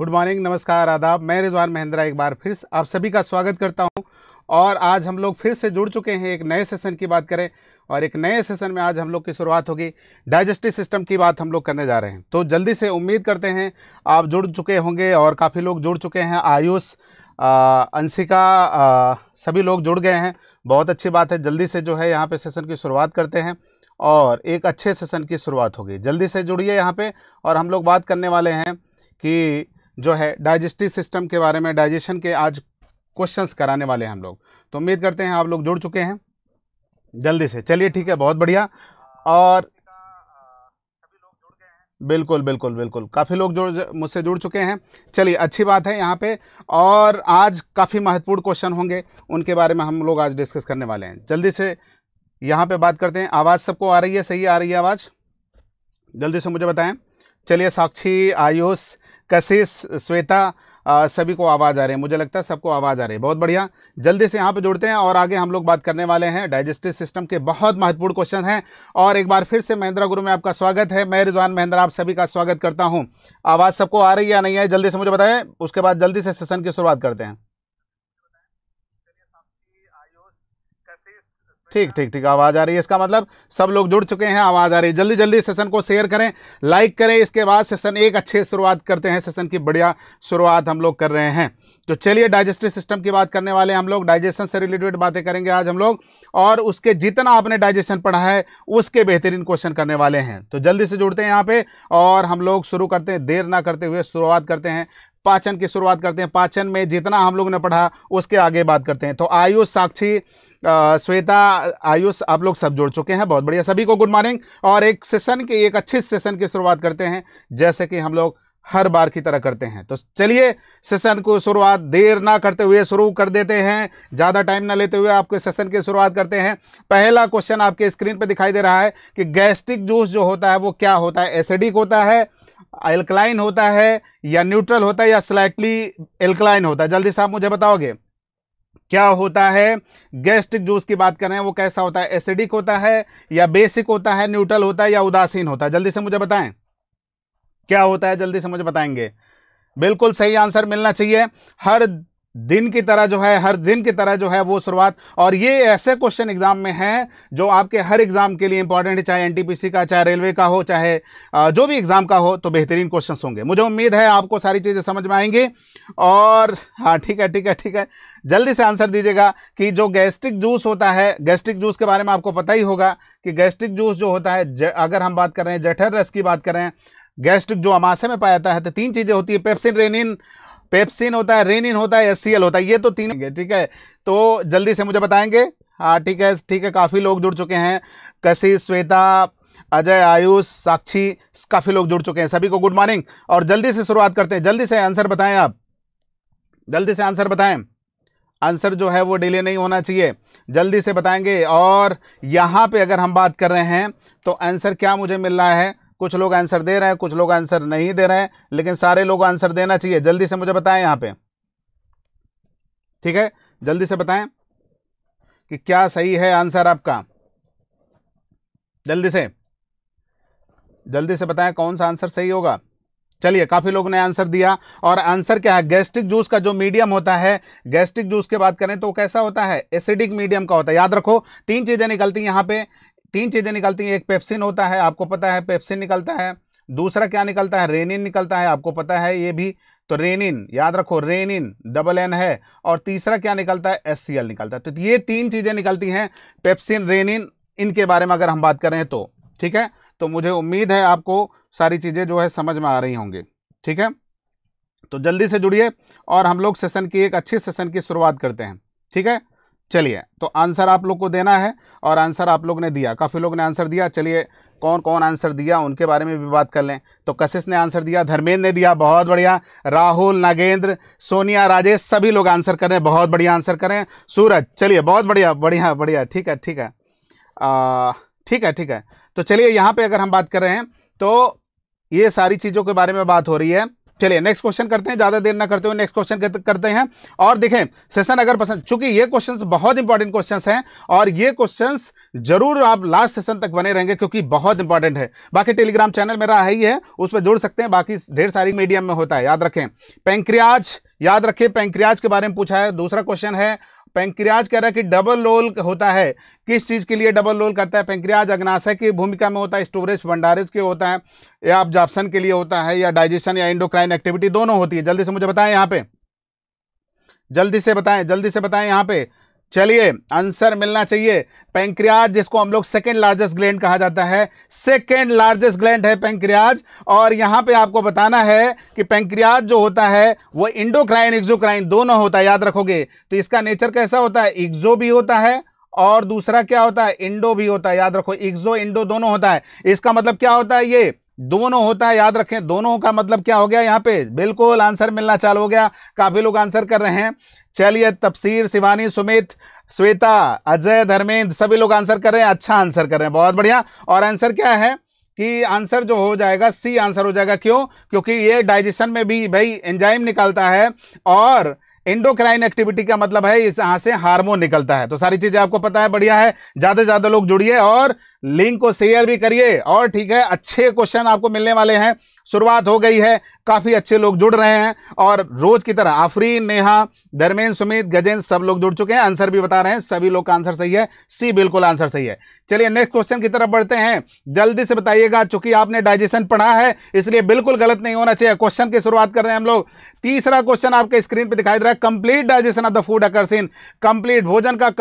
good morning नमस्कार आदाब मैं रिजवान महिंद्रा एक बार फिर आप सभी का स्वागत करता हूं और आज हम लोग फिर से जुड़ चुके हैं एक नए सेशन की बात करें और एक नए सेशन में आज हम लोग की शुरुआत होगी डाइजेस्टिव सिस्टम की बात हम लोग करने जा रहे हैं तो जल्दी से उम्मीद करते हैं आप जुड़ चुके होंगे और काफ़ी लोग जुड़ चुके हैं आयुष अंशिका सभी लोग जुड़ गए हैं बहुत अच्छी बात है जल्दी से जो है यहाँ पे सेशन की शुरुआत करते हैं और एक अच्छे सेशन की शुरुआत होगी जल्दी से जुड़िए यहाँ पे और हम लोग बात करने वाले हैं कि जो है डाइजेस्टिव सिस्टम के बारे में डाइजेशन के आज क्वेश्चंस कराने वाले हैं हम लोग तो उम्मीद करते हैं आप लोग जुड़ चुके हैं जल्दी से चलिए ठीक है बहुत बढ़िया और बिल्कुल बिल्कुल बिल्कुल काफ़ी लोग जुड़ मुझसे जुड़ चुके हैं चलिए अच्छी बात है यहाँ पे और आज काफ़ी महत्वपूर्ण क्वेश्चन होंगे उनके बारे में हम लोग आज डिस्कस करने वाले हैं जल्दी से यहाँ पे बात करते हैं आवाज़ सबको आ रही है सही आ रही है आवाज़ जल्दी से मुझे बताएं चलिए साक्षी आयुष कशिश श्वेता सभी को आवाज़ आ रही है मुझे लगता है सबको आवाज़ आ रही है बहुत बढ़िया जल्दी से यहाँ पे जुड़ते हैं और आगे हम लोग बात करने वाले हैं डाइजेस्टिव सिस्टम के बहुत महत्वपूर्ण क्वेश्चन हैं और एक बार फिर से महिंद्रा गुरु में आपका स्वागत है मैं रिजवान महिंद्रा आप सभी का स्वागत करता हूँ आवाज़ सबको आ रही है या नहीं है जल्दी से मुझे बताएं उसके बाद जल्दी से सेशन की शुरुआत करते हैं ठीक ठीक ठीक आवाज़ आ रही है इसका मतलब सब लोग जुड़ चुके हैं आवाज़ आ रही है जल्दी जल्दी सेशन को शेयर करें लाइक करें इसके बाद सेशन एक अच्छे शुरुआत करते हैं सेशन की बढ़िया शुरुआत हम लोग कर रहे हैं तो चलिए डाइजेस्टिव सिस्टम की बात करने वाले हम लोग डाइजेशन से रिलेटेड बातें करेंगे आज हम लोग और उसके जितना आपने डाइजेशन पढ़ा है उसके बेहतरीन क्वेश्चन करने वाले हैं तो जल्दी से जुड़ते हैं यहाँ पे और हम लोग शुरू करते हैं देर ना करते हुए शुरुआत करते हैं पाचन की शुरुआत करते हैं पाचन में जितना हम लोग ने पढ़ा उसके आगे बात करते हैं तो आयुष साक्षी श्वेता आयुष आप लोग सब जुड़ चुके हैं बहुत बढ़िया सभी को गुड मॉर्निंग और एक सेशन के एक अच्छे सेशन की शुरुआत करते हैं जैसे कि हम लोग हर बार की तरह करते हैं तो चलिए सेशन को शुरुआत देर ना करते हुए शुरू कर देते हैं ज़्यादा टाइम ना लेते हुए आपके सेशन की शुरुआत करते हैं पहला क्वेश्चन आपके स्क्रीन पर दिखाई दे रहा है कि गैस्ट्रिक जूस जो होता है वो क्या होता है एसिडिक होता है एल्कलाइन होता है या न्यूट्रल होता है या स्लाइटली एल्कलाइन होता है जल्दी से आप मुझे बताओगे क्या होता है गैस्ट्रिक जूस की बात करें वो कैसा होता है एसिडिक होता है या बेसिक होता है न्यूट्रल होता है या उदासीन होता है जल्दी से मुझे बताएं क्या होता है जल्दी से मुझे बताएंगे बिल्कुल सही आंसर मिलना चाहिए हर दिन की तरह जो है हर दिन की तरह जो है वो शुरुआत और ये ऐसे क्वेश्चन एग्जाम में हैं जो आपके हर एग्जाम के लिए इंपॉर्टेंट है चाहे एनटीपीसी का चाहे रेलवे का हो चाहे जो भी एग्जाम का हो तो बेहतरीन क्वेश्चन होंगे मुझे उम्मीद है आपको सारी चीज़ें समझ में आएंगी और हाँ ठीक है ठीक है ठीक है जल्दी से आंसर दीजिएगा कि जो गैस्ट्रिक जूस होता है गैस्ट्रिक जूस के बारे में आपको पता ही होगा कि गैस्ट्रिक जूस जो होता है अगर हम बात कर रहे हैं जठर रस की बात करें गैस्ट्रिक जो अमाशे में पाया जाता है तो तीन चीज़ें होती है पेप्सिन रेनिन पेप्सिन होता है रेनिन होता है एस होता है ये तो तीन ठीक है तो जल्दी से मुझे बताएंगे हाँ ठीक है ठीक है काफ़ी लोग जुड़ चुके हैं कशी श्वेता अजय आयुष साक्षी काफ़ी लोग जुड़ चुके हैं सभी को गुड मॉर्निंग और जल्दी से शुरुआत करते हैं जल्दी से आंसर बताएं आप जल्दी से आंसर बताएं आंसर जो है वो डिले नहीं होना चाहिए जल्दी से बताएंगे और यहाँ पे अगर हम बात कर रहे हैं तो आंसर क्या मुझे मिल रहा है कुछ लोग आंसर दे रहे हैं कुछ लोग आंसर नहीं दे रहे हैं लेकिन सारे लोग आंसर देना चाहिए जल्दी से मुझे बताएं यहां पे ठीक है जल्दी से बताएं कि क्या सही है आंसर आपका जल्दी से जल्दी से बताएं कौन सा आंसर सही होगा चलिए काफ़ी लोगों ने आंसर दिया और आंसर क्या है गैस्ट्रिक जूस का जो मीडियम होता है गैस्ट्रिक जूस की बात करें तो कैसा होता है एसिडिक मीडियम का होता है याद रखो तीन चीज़ें निकलती हैं यहाँ पे तीन चीज़ें निकलती हैं एक पेप्सिन होता है आपको पता है पेप्सिन निकलता है दूसरा क्या निकलता है रेनिन निकलता है आपको पता है ये भी तो रेनिन याद रखो रेनिन डबल एन है और तीसरा क्या निकलता है एस निकलता है तो ये तीन चीज़ें निकलती हैं पेप्सिन रेनिन इनके बारे में अगर हम बात करें तो ठीक है तो मुझे उम्मीद है आपको सारी चीज़ें जो है समझ में आ रही होंगी ठीक है तो जल्दी से जुड़िए और हम लोग सेशन की एक अच्छे सेशन की शुरुआत करते हैं ठीक है चलिए तो आंसर आप लोग को देना है और आंसर आप लोग ने दिया काफ़ी लोग ने आंसर दिया चलिए कौन कौन आंसर दिया उनके बारे में भी बात कर लें तो कशिश ने आंसर दिया धर्मेंद्र ने दिया बहुत बढ़िया राहुल नागेंद्र सोनिया राजेश सभी लोग आंसर कर रहे हैं बहुत बढ़िया आंसर करें सूरज चलिए बहुत बढ़िया बढ़िया बढ़िया ठीक है ठीक है ठीक है ठीक है तो चलिए यहाँ पर अगर हम बात कर रहे हैं तो ये सारी चीज़ों के बारे में बात हो रही है चलिए नेक्स्ट क्वेश्चन करते हैं ज़्यादा देर ना करते हुए नेक्स्ट क्वेश्चन करते हैं और देखें सेशन अगर पसंद चूंकि ये क्वेश्चन बहुत इंपॉर्टेंट क्वेश्चन हैं और ये क्वेश्चन जरूर आप लास्ट सेशन तक बने रहेंगे क्योंकि बहुत इंपॉर्टेंट है बाकी टेलीग्राम चैनल मेरा है ही है उस पर जुड़ सकते हैं बाकी ढेर सारी मीडियम में होता है याद रखें पेंक्रियाज याद रखें पेंक्रियाज के बारे में पूछा है दूसरा क्वेश्चन है पेंक्रियाज कह रहा है कि डबल रोल होता है किस चीज़ के लिए डबल रोल करता है पेंक्रियाज अग्नाशय की भूमिका में होता है स्टोरेज भंडारेज के होता है या ऑब्जॉप्शन के लिए होता है या डाइजेशन या इंडोक्राइन एक्टिविटी दोनों होती है जल्दी से मुझे बताएं यहाँ पे जल्दी से बताएं जल्दी से बताएं यहाँ पे चलिए आंसर मिलना चाहिए पेंक्रियाज जिसको हम लोग सेकेंड लार्जेस्ट ग्लैंड कहा जाता है सेकेंड लार्जेस्ट ग्लैंड है पेंक्रियाज और यहाँ पे आपको बताना है कि पेंक्रियाज जो होता है वो इंडोक्राइन एक्जोक्राइन दोनों होता है याद रखोगे तो इसका नेचर कैसा होता है एक्जो भी होता है और दूसरा क्या होता है इंडो भी होता है याद रखो एक्जो इंडो दोनों होता है इसका मतलब क्या होता है ये दोनों होता है याद रखें दोनों का मतलब क्या हो गया यहाँ पे बिल्कुल आंसर मिलना चालू हो गया काफ़ी लोग आंसर कर रहे हैं चलिए तफसीर शिवानी सुमित श्वेता अजय धर्मेंद्र सभी लोग आंसर कर रहे हैं अच्छा आंसर कर रहे हैं बहुत बढ़िया और आंसर क्या है कि आंसर जो हो जाएगा सी आंसर हो जाएगा क्यों क्योंकि ये डाइजेशन में भी भाई एंजाइम निकालता है और इंडोक्राइन एक्टिविटी का मतलब है इस यहां से हार्मोन निकलता है तो सारी चीज़ें आपको पता है बढ़िया है ज़्यादा से ज़्यादा लोग जुड़िए और लिंक को शेयर भी करिए और ठीक है अच्छे क्वेश्चन आपको मिलने वाले हैं शुरुआत हो गई है काफ़ी अच्छे लोग जुड़ रहे हैं और रोज की तरह आफरीन नेहा धर्मेंद्र सुमित गजेंद्र सब लोग जुड़ चुके हैं आंसर भी बता रहे हैं सभी लोग का आंसर सही है सी बिल्कुल आंसर सही है चलिए नेक्स्ट क्वेश्चन की तरफ बढ़ते हैं जल्दी से बताइएगा चूंकि आपने डाइजेशन पढ़ा है इसलिए बिल्कुल गलत नहीं होना चाहिए क्वेश्चन की शुरुआत कर रहे हैं हम लोग तीसरा क्वेश्चन आपके स्क्रीन पर दिखाई दे रहा है complete digestion of the food अकर्सिन कंप्लीट भोजन का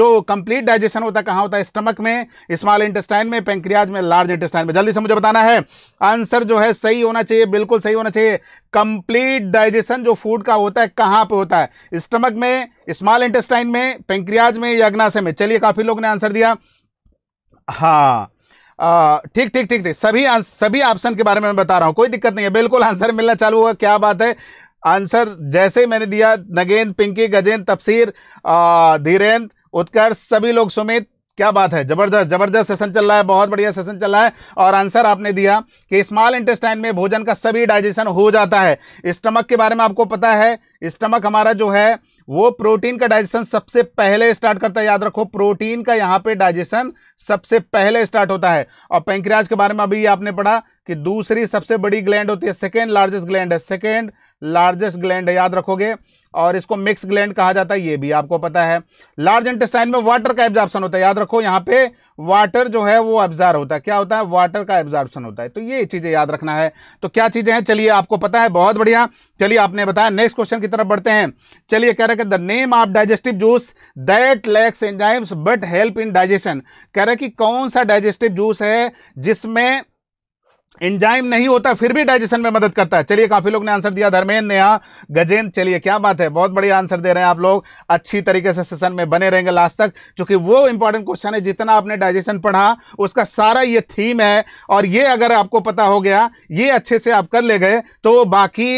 जो कंप्लीट डाइजेशन होता है कहाँ होता है स्टमक में स्मॉल स्मॉल इंटेस्टाइन में पेंक्रियाज में लार्ज इंटेस्टाइन में जल्दी से मुझे बताना है आंसर जो है सही होना चाहिए बिल्कुल सही होना चाहिए कंप्लीट डाइजेशन जो फूड का होता है कहाँ पे होता है स्टमक में स्मॉल इंटेस्टाइन में पेंक्रियाज में या अग्नाशय में चलिए काफ़ी लोग ने आंसर दिया हाँ ठीक ठीक ठीक ठीक सभी सभी ऑप्शन के बारे में मैं बता रहा हूँ कोई दिक्कत नहीं है बिल्कुल आंसर मिलना चालू हुआ क्या बात है आंसर जैसे ही मैंने दिया नगेंद्र पिंकी गजेंद्र तफसीर धीरेन्द्र उत्कर्ष सभी लोग सुमित क्या बात है जबरदस्त जबरदस्त सेशन चल रहा है बहुत बढ़िया सेशन चल रहा है और आंसर आपने दिया कि स्मॉल इंटेस्टाइन में भोजन का सभी डाइजेशन हो जाता है स्टमक के बारे में आपको पता है स्टमक हमारा जो है वो प्रोटीन का डाइजेशन सबसे पहले स्टार्ट करता है याद रखो प्रोटीन का यहाँ पे डाइजेशन सबसे पहले स्टार्ट होता है और पेंक्रियाज के बारे में अभी आपने पढ़ा कि दूसरी सबसे बड़ी ग्लैंड होती है सेकेंड लार्जेस्ट ग्लैंड है सेकेंड लार्जेस्ट ग्लैंड है याद रखोगे और इसको मिक्स ग्लैंड कहा जाता है ये भी आपको पता है लार्ज इंटेस्टाइन में वाटर का एब्जॉर्प्शन होता है याद रखो यहाँ पे वाटर जो है वो एब्जार होता है क्या होता है वाटर का एब्जॉर्प्शन होता है तो ये चीज़ें याद रखना है तो क्या चीज़ें हैं चलिए आपको पता है बहुत बढ़िया चलिए आपने बताया नेक्स्ट क्वेश्चन की तरफ बढ़ते हैं चलिए कह रहे कि the name of digestive juice that lacks enzymes but help in digestion कह रहे कि कौन सा डाइजेस्टिव जूस है जिसमें एंजाइम नहीं होता फिर भी डाइजेशन में मदद करता है चलिए काफ़ी लोग ने आंसर दिया धर्मेंद्र यहाँ गजेंद्र चलिए क्या बात है बहुत बढ़िया आंसर दे रहे हैं आप लोग अच्छी तरीके से सेशन में बने रहेंगे लास्ट तक चूंकि वो इंपॉर्टेंट क्वेश्चन है जितना आपने डाइजेशन पढ़ा उसका सारा ये थीम है और ये अगर आपको पता हो गया ये अच्छे से आप कर ले गए तो बाकी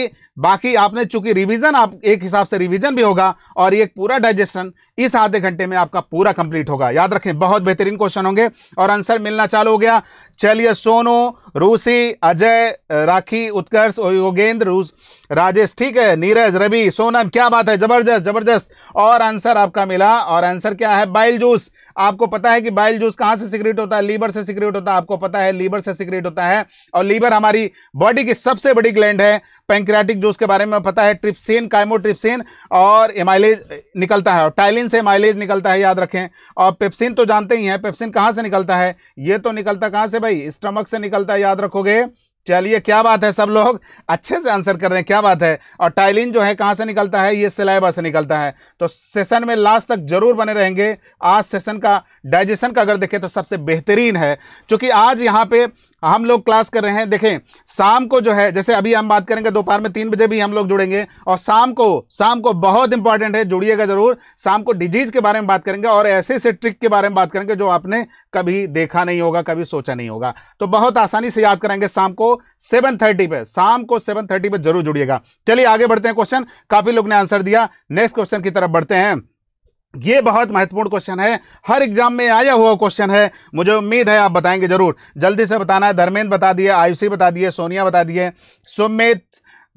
बाकी आपने चूंकि रिवीजन आप एक हिसाब से रिवीजन भी होगा और ये पूरा डाइजेशन इस आधे घंटे में आपका पूरा कंप्लीट होगा याद रखें बहुत बेहतरीन क्वेश्चन होंगे और आंसर मिलना चालू हो गया चलिए सोनो रूसी अजय राखी उत्कर्ष योगेंद्र रूस राजेश ठीक है नीरज रवि सोनम क्या बात है जबरदस्त जबरदस्त और आंसर आपका मिला और आंसर क्या है बाइल जूस आपको पता है कि बाइल जूस कहाँ से सिक्रेट होता है लीवर से सिक्रेट होता है आपको पता है लीवर से सिक्रेट होता है और लीवर हमारी बॉडी की सबसे बड़ी ग्लैंड है पेंक्रेटिक जूस के बारे में पता है ट्रिप्सेन ट्रिप्सिन और माइलेज निकलता है और टाइलिन से माइलेज निकलता है याद रखें और पेप्सिन तो जानते ही हैं पेप्सिन कहाँ से निकलता है ये तो निकलता कहाँ से भाई स्टमक से निकलता है याद रखोगे चलिए क्या बात है सब लोग अच्छे से आंसर कर रहे हैं क्या बात है और टाइलिन जो है कहाँ से निकलता है ये सिलाइबा से निकलता है तो सेशन में लास्ट तक जरूर बने रहेंगे आज सेशन का डाइजेशन का अगर देखें तो सबसे बेहतरीन है क्योंकि आज यहाँ पे हम लोग क्लास कर रहे हैं देखें शाम को जो है जैसे अभी हम बात करेंगे दोपहर में तीन बजे भी हम लोग जुड़ेंगे और शाम को शाम को बहुत इंपॉर्टेंट है जुड़िएगा ज़रूर शाम को डिजीज़ के बारे में बात करेंगे और ऐसे ऐसे ट्रिक के बारे में बात करेंगे जो आपने कभी देखा नहीं होगा कभी सोचा नहीं होगा तो बहुत आसानी से याद करेंगे शाम को सेवन थर्टी शाम को सेवन थर्टी जरूर जुड़िएगा चलिए आगे बढ़ते हैं क्वेश्चन काफ़ी लोग ने आंसर दिया नेक्स्ट क्वेश्चन की तरफ बढ़ते हैं ये बहुत महत्वपूर्ण क्वेश्चन है हर एग्जाम में आया हुआ क्वेश्चन है मुझे उम्मीद है आप बताएंगे जरूर जल्दी से बताना है धर्मेंद्र बता दिए आयुषी बता दिए सोनिया बता दिए सुमित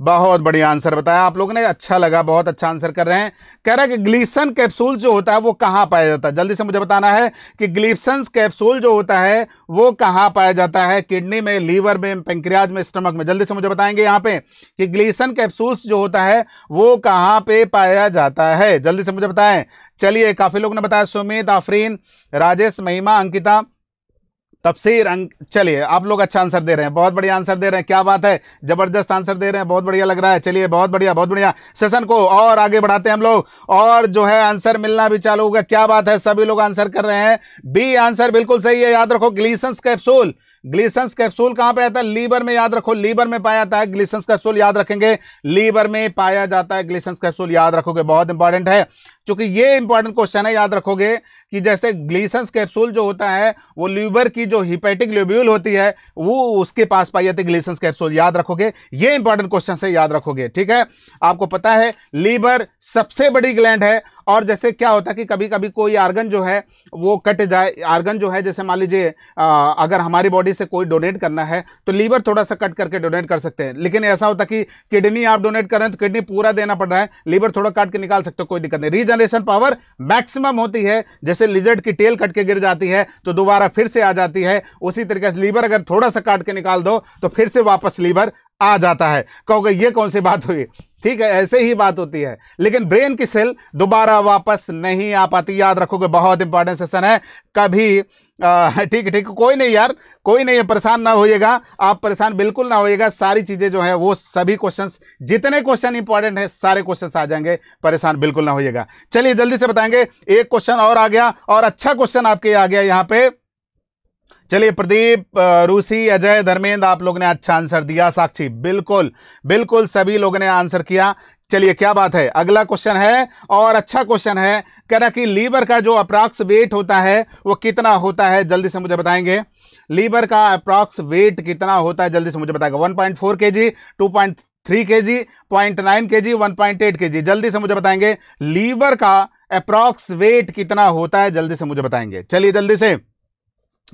बहुत बढ़िया आंसर बताया आप लोगों ने अच्छा लगा बहुत अच्छा आंसर कर रहे हैं कह रहा है कि ग्लीसन कैप्सूल जो होता है वो कहाँ पाया जाता है जल्दी से मुझे बताना है कि ग्लीसन कैप्सूल जो होता है वो कहाँ पाया जाता है किडनी में लीवर में पेंक्रियाज में स्टमक में जल्दी से मुझे बताएंगे यहाँ पे कि ग्लीसन कैप्सूल्स जो होता है वो कहाँ पे पाया जाता है जल्दी से मुझे बताएं चलिए काफ़ी लोग ने बताया सुमित आफरीन राजेश महिमा अंकिता से रंग चलिए आप लोग अच्छा आंसर दे रहे हैं बहुत बढ़िया आंसर दे रहे हैं क्या बात है जबरदस्त आंसर दे रहे हैं बहुत बढ़िया लग रहा है चलिए बहुत बढ़िया बहुत बढ़िया सेशन को और आगे बढ़ाते हैं हम लोग और जो है आंसर मिलना भी चालू होगा क्या बात है सभी लोग आंसर कर रहे हैं बी आंसर बिल्कुल सही है याद रखो ग्लीसंस कैप्सूल ग्लीसंस कैप्सूल कहां पर आता है लीवर में याद रखो लीवर में पाया जाता है ग्लीसंस कैप्सूल याद रखेंगे लीवर में पाया जाता है ग्लीसंस कैप्सूल याद रखोगे बहुत इंपॉर्टेंट है क्योंकि ये इंपॉर्टेंट क्वेश्चन है याद रखोगे कि जैसे ग्लीसन्स कैप्सूल जो होता है वो लीवर की जो हिपेटिक लिब्यूल होती है वो उसके पास पाई जाती है ग्लीसन्स कैप्सूल याद रखोगे ये इंपॉर्टेंट क्वेश्चन से याद रखोगे ठीक है आपको पता है लीवर सबसे बड़ी ग्लैंड है और जैसे क्या होता है कि कभी कभी कोई आर्गन जो है वो कट जाए आर्गन जो है जैसे मान लीजिए अगर हमारी बॉडी से कोई डोनेट करना है तो लीवर थोड़ा सा कट करके डोनेट कर सकते हैं लेकिन ऐसा होता कि किडनी आप डोनेट कर रहे हैं तो किडनी पूरा देना पड़ रहा है लीवर थोड़ा काट के निकाल सकते हो कोई दिक्कत नहीं रीजन रिजनरेशन पावर मैक्सिमम होती है जैसे लिजर्ड की टेल कट के गिर जाती है तो दोबारा फिर से आ जाती है उसी तरीके से लीवर अगर थोड़ा सा काट के निकाल दो तो फिर से वापस लीवर आ जाता है कहोगे ये कौन सी बात हुई ठीक है ऐसे ही बात होती है लेकिन ब्रेन की सेल दोबारा वापस नहीं आ पाती याद रखोगे बहुत इंपॉर्टेंट सेशन है कभी ठीक है ठीक है कोई नहीं यार कोई नहीं है परेशान ना होइएगा आप परेशान बिल्कुल ना होइएगा सारी चीज़ें जो है वो सभी क्वेश्चंस जितने क्वेश्चन इंपॉर्टेंट है सारे क्वेश्चन आ जाएंगे परेशान बिल्कुल ना होइएगा चलिए जल्दी से बताएंगे एक क्वेश्चन और आ गया और अच्छा क्वेश्चन आपके आ गया यहाँ पे चलिए प्रदीप रूसी अजय धर्मेंद्र आप लोग ने अच्छा आंसर दिया साक्षी बिल्कुल बिल्कुल सभी लोगों ने आंसर किया चलिए क्या बात है अगला क्वेश्चन है और अच्छा क्वेश्चन है कह रहा कि लीवर का जो अप्रॉक्स वेट होता है वो कितना होता है जल्दी से मुझे बताएंगे लीवर का अप्रॉक्स वेट कितना होता है जल्दी से मुझे बताएगा 1.4 पॉइंट फोर के जी टू पॉइंट थ्री के जी पॉइंट नाइन के जी वन पॉइंट एट के जी जल्दी से मुझे बताएंगे लीवर का अप्रॉक्स वेट कितना होता है जल्दी से मुझे बताएंगे चलिए जल्दी से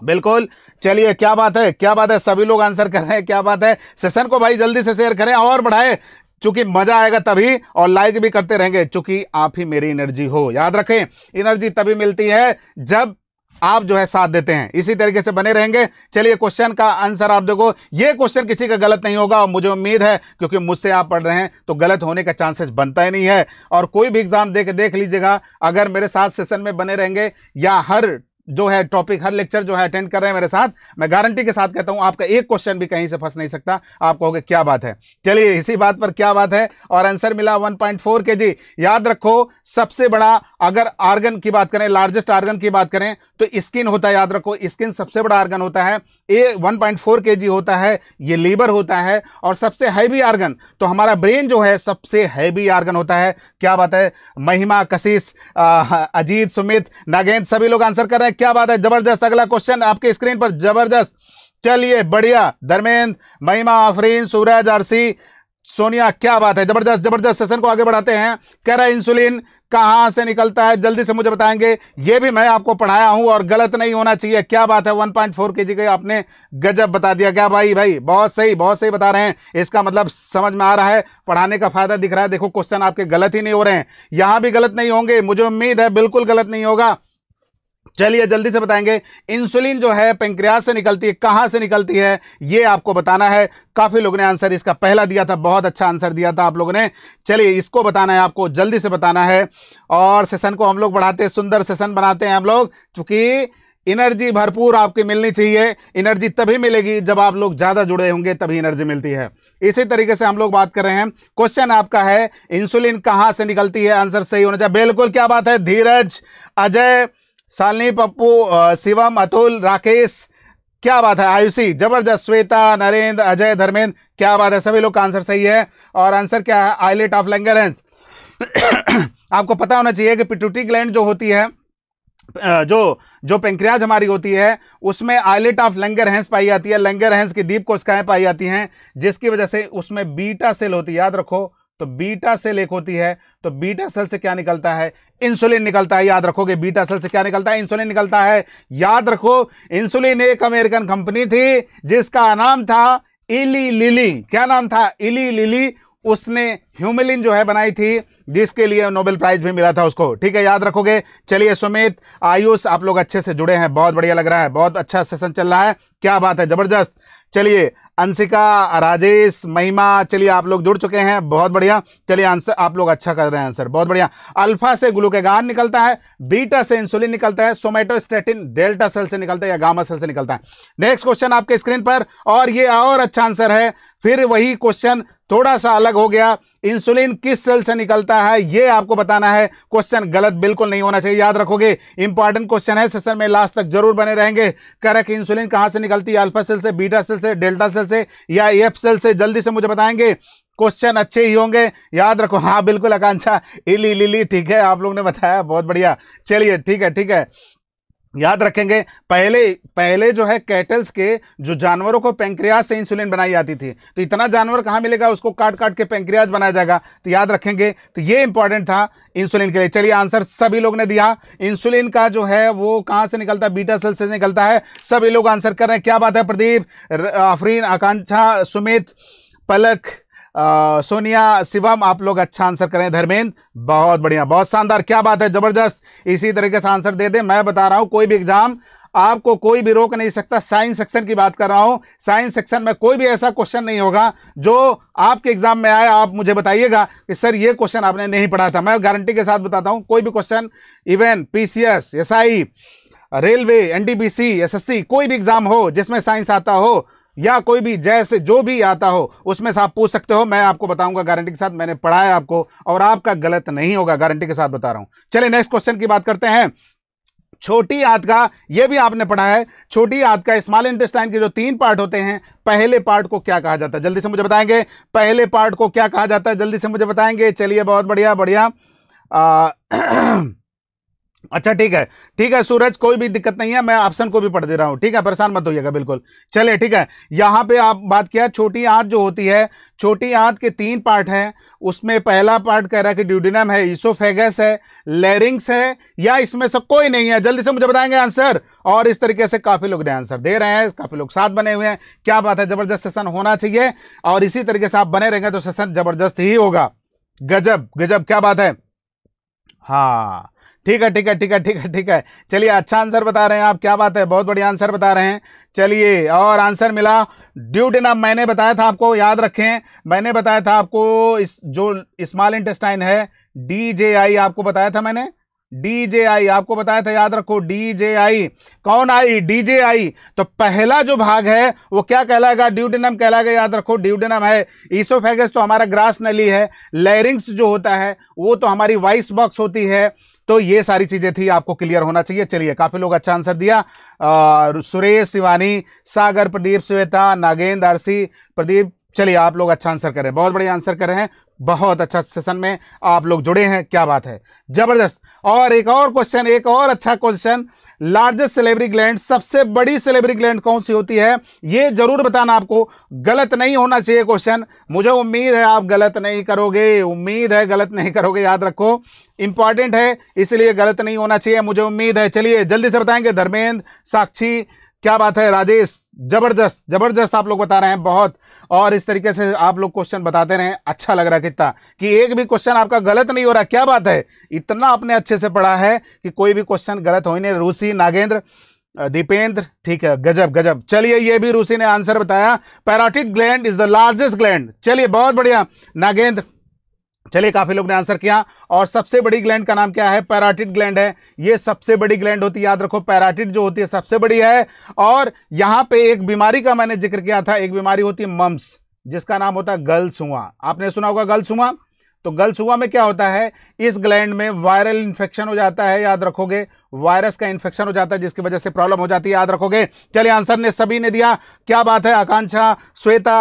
बिल्कुल चलिए क्या बात है क्या बात है सभी लोग आंसर कर रहे हैं क्या बात है सेशन को भाई जल्दी से शेयर करें और बढ़ाए चूंकि मजा आएगा तभी और लाइक भी करते रहेंगे चूंकि आप ही मेरी एनर्जी हो याद रखें एनर्जी तभी मिलती है जब आप जो है साथ देते हैं इसी तरीके से बने रहेंगे चलिए क्वेश्चन का आंसर आप देखो ये क्वेश्चन किसी का गलत नहीं होगा और मुझे उम्मीद है क्योंकि मुझसे आप पढ़ रहे हैं तो गलत होने का चांसेस बनता ही नहीं है और कोई भी एग्जाम दे के देख लीजिएगा अगर मेरे साथ सेशन में बने रहेंगे या हर जो है टॉपिक हर लेक्चर जो है अटेंड कर रहे हैं मेरे साथ मैं गारंटी के साथ कहता हूं आपका एक क्वेश्चन भी कहीं से फंस नहीं सकता आप कहोगे क्या बात है चलिए इसी बात पर क्या बात है और आंसर मिला 1.4 पॉइंट जी याद रखो सबसे बड़ा अगर आर्गन की बात करें लार्जेस्ट आर्गन की बात करें तो स्किन होता है याद रखो स्किन सबसे बड़ा आर्गन होता है ए वन पॉइंट होता है ये लीवर होता है और सबसे हैवी आर्गन तो हमारा ब्रेन जो है सबसे हैवी आर्गन होता है क्या बात है महिमा कशिश अजीत सुमित नागेंद्र सभी लोग आंसर कर रहे हैं क्या बात है जबरदस्त अगला क्वेश्चन आपके स्क्रीन पर जबरदस्त चलिए बढ़िया धर्मेंद्र महिमा आफरीन सूरज आरसी सोनिया क्या बात है जबरदस्त जबरदस्त सेशन को आगे बढ़ाते हैं कह रहा है इंसुलिन कहां से निकलता है जल्दी से मुझे बताएंगे ये भी मैं आपको पढ़ाया हूं और गलत नहीं होना चाहिए क्या बात है 1.4 पॉइंट के जी आपने गजब बता दिया क्या भाई भाई बहुत सही बहुत सही बता रहे हैं इसका मतलब समझ में आ रहा है पढ़ाने का फायदा दिख रहा है देखो क्वेश्चन आपके गलत ही नहीं हो रहे हैं यहां भी गलत नहीं होंगे मुझे उम्मीद है बिल्कुल गलत नहीं होगा चलिए जल्दी से बताएंगे इंसुलिन जो है पेंक्रिया से निकलती है कहां से निकलती है ये आपको बताना है काफ़ी लोगों ने आंसर इसका पहला दिया था बहुत अच्छा आंसर दिया था आप लोगों ने चलिए इसको बताना है आपको जल्दी से बताना है और सेशन को हम लोग बढ़ाते हैं सुंदर सेशन बनाते हैं हम लोग चूंकि एनर्जी भरपूर आपकी मिलनी चाहिए एनर्जी तभी मिलेगी जब आप लोग ज़्यादा जुड़े होंगे तभी एनर्जी मिलती है इसी तरीके से हम लोग बात कर रहे हैं क्वेश्चन आपका है इंसुलिन कहाँ से निकलती है आंसर सही होना चाहिए बिल्कुल क्या बात है धीरज अजय सालनी पप्पू शिवम अतुल राकेश क्या बात है आयुषी जबरदस्त श्वेता नरेंद्र अजय धर्मेंद्र क्या बात है सभी लोग का आंसर सही है और आंसर क्या है आईलेट ऑफ लंगरेंस आपको पता होना चाहिए कि पिटूटी ग्लैंड जो होती है जो जो पेंक्रियाज हमारी होती है उसमें आइलेट ऑफ लंगर हैंस पाई जाती है लंगर हैंस की दीप कोशिकाएं पाई जाती हैं जिसकी वजह से उसमें बीटा सेल होती है याद रखो तो बीटा सेल एक होती है तो बीटा सेल से क्या निकलता है इंसुलिन निकलता है याद रखोगे बीटा सेल से क्या निकलता है इंसुलिन निकलता है याद रखो इंसुलिन एक अमेरिकन कंपनी थी जिसका नाम था इली लिली क्या नाम था इली लिली उसने ह्यूमिलिन जो है बनाई थी जिसके लिए नोबेल प्राइज भी मिला था उसको ठीक है याद रखोगे चलिए सुमित आयुष आप लोग अच्छे से जुड़े हैं बहुत बढ़िया लग रहा है बहुत अच्छा सेशन चल रहा है क्या बात है जबरदस्त चलिए अंशिका राजेश महिमा चलिए आप लोग जुड़ चुके हैं बहुत बढ़िया चलिए आंसर आप लोग अच्छा कर रहे हैं आंसर बहुत बढ़िया अल्फा से ग्लूकेगान निकलता है बीटा से इंसुलिन निकलता है स्टेटिन डेल्टा सेल से निकलता है या गामा सेल से निकलता है नेक्स्ट क्वेश्चन आपके स्क्रीन पर और ये और अच्छा आंसर है फिर वही क्वेश्चन थोड़ा सा अलग हो गया इंसुलिन किस सेल से निकलता है ये आपको बताना है क्वेश्चन गलत बिल्कुल नहीं होना चाहिए याद रखोगे इंपॉर्टेंट क्वेश्चन है सेशन में लास्ट तक जरूर बने रहेंगे करेक्ट इंसुलिन कहां से निकलती है अल्फा सेल से बीटा सेल से डेल्टा सेल से या एफ सेल से जल्दी से मुझे बताएंगे क्वेश्चन अच्छे ही होंगे याद रखो हाँ बिल्कुल आकांक्षा इली लिली ठीक है आप लोग ने बताया बहुत बढ़िया चलिए ठीक है ठीक है याद रखेंगे पहले पहले जो है कैटल्स के जो जानवरों को पेंक्रियाज से इंसुलिन बनाई जाती थी तो इतना जानवर कहाँ मिलेगा उसको काट काट के पेंक्रियाज बनाया जाएगा तो याद रखेंगे तो ये इंपॉर्टेंट था इंसुलिन के लिए चलिए आंसर सभी लोग ने दिया इंसुलिन का जो है वो कहाँ से निकलता है बीटा सेल से निकलता है सभी लोग आंसर कर रहे हैं क्या बात है प्रदीप आफरीन आकांक्षा सुमित पलक सोनिया शिवम आप लोग अच्छा आंसर करें धर्मेंद्र बहुत बढ़िया बहुत शानदार क्या बात है ज़बरदस्त इसी तरीके से आंसर दे दें मैं बता रहा हूँ कोई भी एग्ज़ाम आपको कोई भी रोक नहीं सकता साइंस सेक्शन की बात कर रहा हूँ साइंस सेक्शन में कोई भी ऐसा क्वेश्चन नहीं होगा जो आपके एग्जाम में आए आप मुझे बताइएगा कि सर ये क्वेश्चन आपने नहीं पढ़ा था मैं गारंटी के साथ बताता हूँ कोई भी question even P C S S I railway NDPC SSC कोई भी एग्जाम हो जिसमें साइंस आता हो या कोई भी जैसे जो भी आता हो उसमें से आप पूछ सकते हो मैं आपको बताऊंगा गारंटी के साथ मैंने पढ़ा है आपको और आपका गलत नहीं होगा गारंटी के साथ बता रहा हूं चलिए नेक्स्ट क्वेश्चन की बात करते हैं छोटी आत का यह भी आपने पढ़ा है छोटी आत का स्मॉल इंटेस्टाइन के जो तीन पार्ट होते हैं पहले पार्ट को क्या कहा जाता है जल्दी से मुझे बताएंगे पहले पार्ट को क्या कहा जाता है जल्दी से मुझे बताएंगे चलिए बहुत बढ़िया बढ़िया आ, अच्छा ठीक है ठीक है सूरज कोई भी दिक्कत नहीं है मैं ऑप्शन को भी पढ़ दे रहा हूँ ठीक है परेशान मत होइएगा बिल्कुल चले ठीक है यहाँ पे आप बात किया छोटी आंत जो होती है छोटी आंत के तीन पार्ट हैं उसमें पहला पार्ट कह रहा है कि ड्यूडिनम है इसोफेगस है लेरिंग्स है या इसमें से कोई नहीं है जल्दी से मुझे बताएंगे आंसर और इस तरीके से काफ़ी लोग ने आंसर दे रहे हैं काफ़ी लोग साथ बने हुए हैं क्या बात है ज़बरदस्त सेशन होना चाहिए और इसी तरीके से आप बने रहेंगे तो सेशन ज़बरदस्त ही होगा गजब गजब क्या बात है हाँ ठीक है ठीक है ठीक है ठीक है ठीक है चलिए अच्छा आंसर बता रहे हैं आप क्या बात है बहुत बढ़िया आंसर बता रहे हैं चलिए और आंसर मिला ड्यू अब मैंने बताया था आपको याद रखें मैंने बताया था आपको इस जो स्मॉल इंटेस्टाइन है डी जे आई आपको बताया था मैंने डीजेआई आपको बताया था याद रखो डीजेआई कौन आई डीजेआई तो पहला जो भाग है वो क्या कहलाएगा ड्यूडेनम कहलाएगा याद रखो ड्यूडेनम है ईसोफेगस तो हमारा ग्रास नली है लेरिंग्स जो होता है वो तो हमारी वाइस बॉक्स होती है तो ये सारी चीज़ें थी आपको क्लियर होना चाहिए चलिए काफ़ी लोग अच्छा आंसर दिया सुरेश शिवानी सागर प्रदीप श्वेता नागेंद्र आरसी प्रदीप चलिए आप लोग अच्छा आंसर करें बहुत बढ़िया आंसर कर रहे हैं बहुत अच्छा सेशन में आप लोग जुड़े हैं क्या बात है जबरदस्त और एक और क्वेश्चन एक और अच्छा क्वेश्चन लार्जेस्ट सेलेब्रिक ग्लैंड सबसे बड़ी सेलेब्रिक ग्लैंड कौन सी होती है ये जरूर बताना आपको गलत नहीं होना चाहिए क्वेश्चन मुझे उम्मीद है आप गलत नहीं करोगे उम्मीद है गलत नहीं करोगे याद रखो इंपॉर्टेंट है इसलिए गलत नहीं होना चाहिए मुझे उम्मीद है चलिए जल्दी से बताएंगे धर्मेंद्र साक्षी क्या बात है राजेश जबरदस्त जबरदस्त आप लोग बता रहे हैं बहुत और इस तरीके से आप लोग क्वेश्चन बताते रहे अच्छा लग रहा कितना कि एक भी क्वेश्चन आपका गलत नहीं हो रहा क्या बात है इतना आपने अच्छे से पढ़ा है कि कोई भी क्वेश्चन गलत हो ही नहीं रूसी नागेंद्र दीपेंद्र ठीक है गजब गजब चलिए ये भी रूसी ने आंसर बताया parotid gland is the largest gland चलिए बहुत बढ़िया नागेंद्र चलिए काफ़ी लोग ने आंसर किया और सबसे बड़ी ग्लैंड का नाम क्या है पैराटिड ग्लैंड है ये सबसे बड़ी ग्लैंड होती है याद रखो पैराटिड जो होती है सबसे बड़ी है और यहां पे एक बीमारी का मैंने जिक्र किया था एक बीमारी होती है मम्स जिसका नाम होता है गर्ल्स हुआ आपने सुना होगा गर्ल्स हुआ तो हुआ में क्या होता है इस ग्लैंड में वायरल इन्फेक्शन हो जाता है याद रखोगे वायरस का इन्फेक्शन हो जाता है जिसकी वजह से प्रॉब्लम हो जाती है याद रखोगे चलिए आंसर ने सभी ने दिया क्या बात है आकांक्षा श्वेता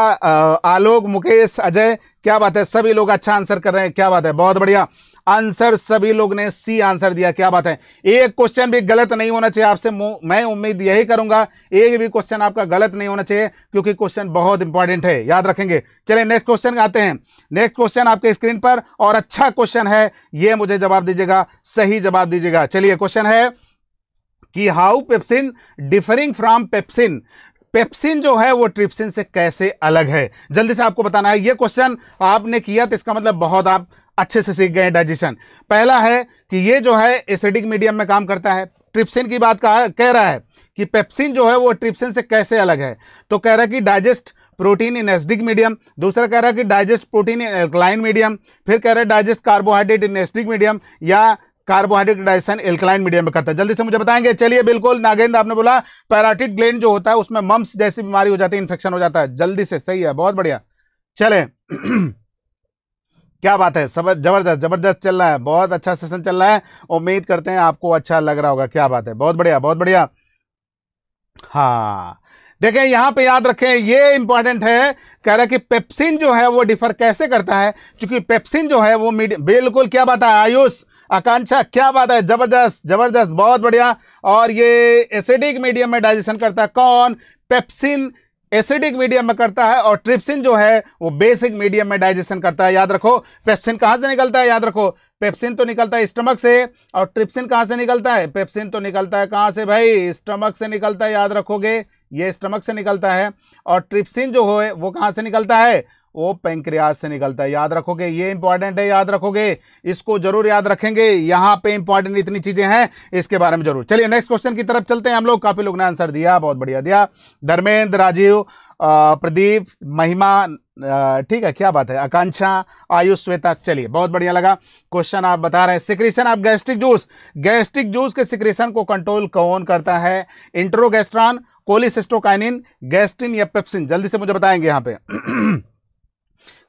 आलोक मुकेश अजय क्या बात है सभी लोग अच्छा आंसर कर रहे हैं क्या बात है बहुत बढ़िया आंसर सभी लोग ने सी आंसर दिया क्या बात है एक क्वेश्चन भी गलत नहीं होना चाहिए आपसे मैं उम्मीद यही करूंगा एक भी क्वेश्चन आपका गलत नहीं होना चाहिए क्योंकि क्वेश्चन बहुत इंपॉर्टेंट है याद रखेंगे चले नेक्स्ट क्वेश्चन आते हैं नेक्स्ट क्वेश्चन आपके स्क्रीन पर और अच्छा क्वेश्चन है ये मुझे जवाब दीजिएगा सही जवाब दीजिएगा चलिए क्वेश्चन है कि how pepsin differing from pepsin pepsin जो है वो ट्रिप्सिन से कैसे अलग है जल्दी से आपको बताना है ये क्वेश्चन आपने किया तो इसका मतलब बहुत आप अच्छे से सीख गए डाइजेशन पहला है कि ये जो है एसिडिक मीडियम में काम करता है ट्रिप्सिन की बात कहा कह रहा है कि पेप्सिन जो है वो ट्रिप्सिन से कैसे अलग है तो कह रहा है कि digest protein in acidic medium दूसरा कह रहा है कि digest protein in alkaline medium फिर कह रहा है digest carbohydrate in acidic medium या कार्बोहाइड्रेट डाइजेशन एल्कलाइन मीडियम में करता है जल्दी से मुझे बताएंगे चलिए बिल्कुल नागेंद्र आपने बोला पैराटिक ग्लैंड जो होता है उसमें मम्स जैसी बीमारी हो जाती है इन्फेक्शन हो जाता है जल्दी से सही है बहुत बढ़िया चले क्या बात है सब जबरदस्त जबरदस्त चल रहा है बहुत अच्छा सेशन चल रहा है उम्मीद करते हैं आपको अच्छा लग रहा होगा क्या बात है बहुत बढ़िया बहुत बढ़िया हाँ देखें यहां पे याद रखें ये इंपॉर्टेंट है कह रहा कि पेप्सिन जो है वो डिफर कैसे करता है क्योंकि पेप्सिन जो है वो मीडियम बिल्कुल क्या बात है आयुष आकांक्षा क्या बात है जबरदस्त जबरदस्त बहुत बढ़िया और ये एसिडिक मीडियम में डाइजेशन करता है कौन पेप्सिन एसिडिक मीडियम में करता है और ट्रिप्सिन जो है वो बेसिक मीडियम में डाइजेशन करता है याद रखो पेप्सिन कहाँ से निकलता है याद रखो पेप्सिन तो निकलता है स्टमक से और ट्रिप्सिन कहाँ से निकलता है पेप्सिन तो निकलता है कहाँ से भाई स्टमक से निकलता है याद रखोगे ये स्टमक से निकलता है और ट्रिप्सिन जो हो वो कहाँ से निकलता है वो पेंक्रियाज से निकलता है याद रखोगे ये इंपॉर्टेंट है याद रखोगे इसको जरूर याद रखेंगे यहां पे इंपॉर्टेंट इतनी चीजें हैं इसके बारे में जरूर चलिए नेक्स्ट क्वेश्चन की तरफ चलते हैं हम लोग काफी लोग ने आंसर दिया बहुत बढ़िया दिया धर्मेंद्र राजीव प्रदीप महिमा ठीक है क्या बात है आकांक्षा आयुष श्वेता चलिए बहुत बढ़िया लगा क्वेश्चन आप बता रहे हैं secretion of gastric juice gastric juice के सिक्रेशन को कंट्रोल कौन करता है इंट्रोगेस्ट्रॉन कोलिसिस्टोकाइनिन गैस्ट्रिन या पेप्सिन जल्दी से मुझे बताएंगे यहाँ पे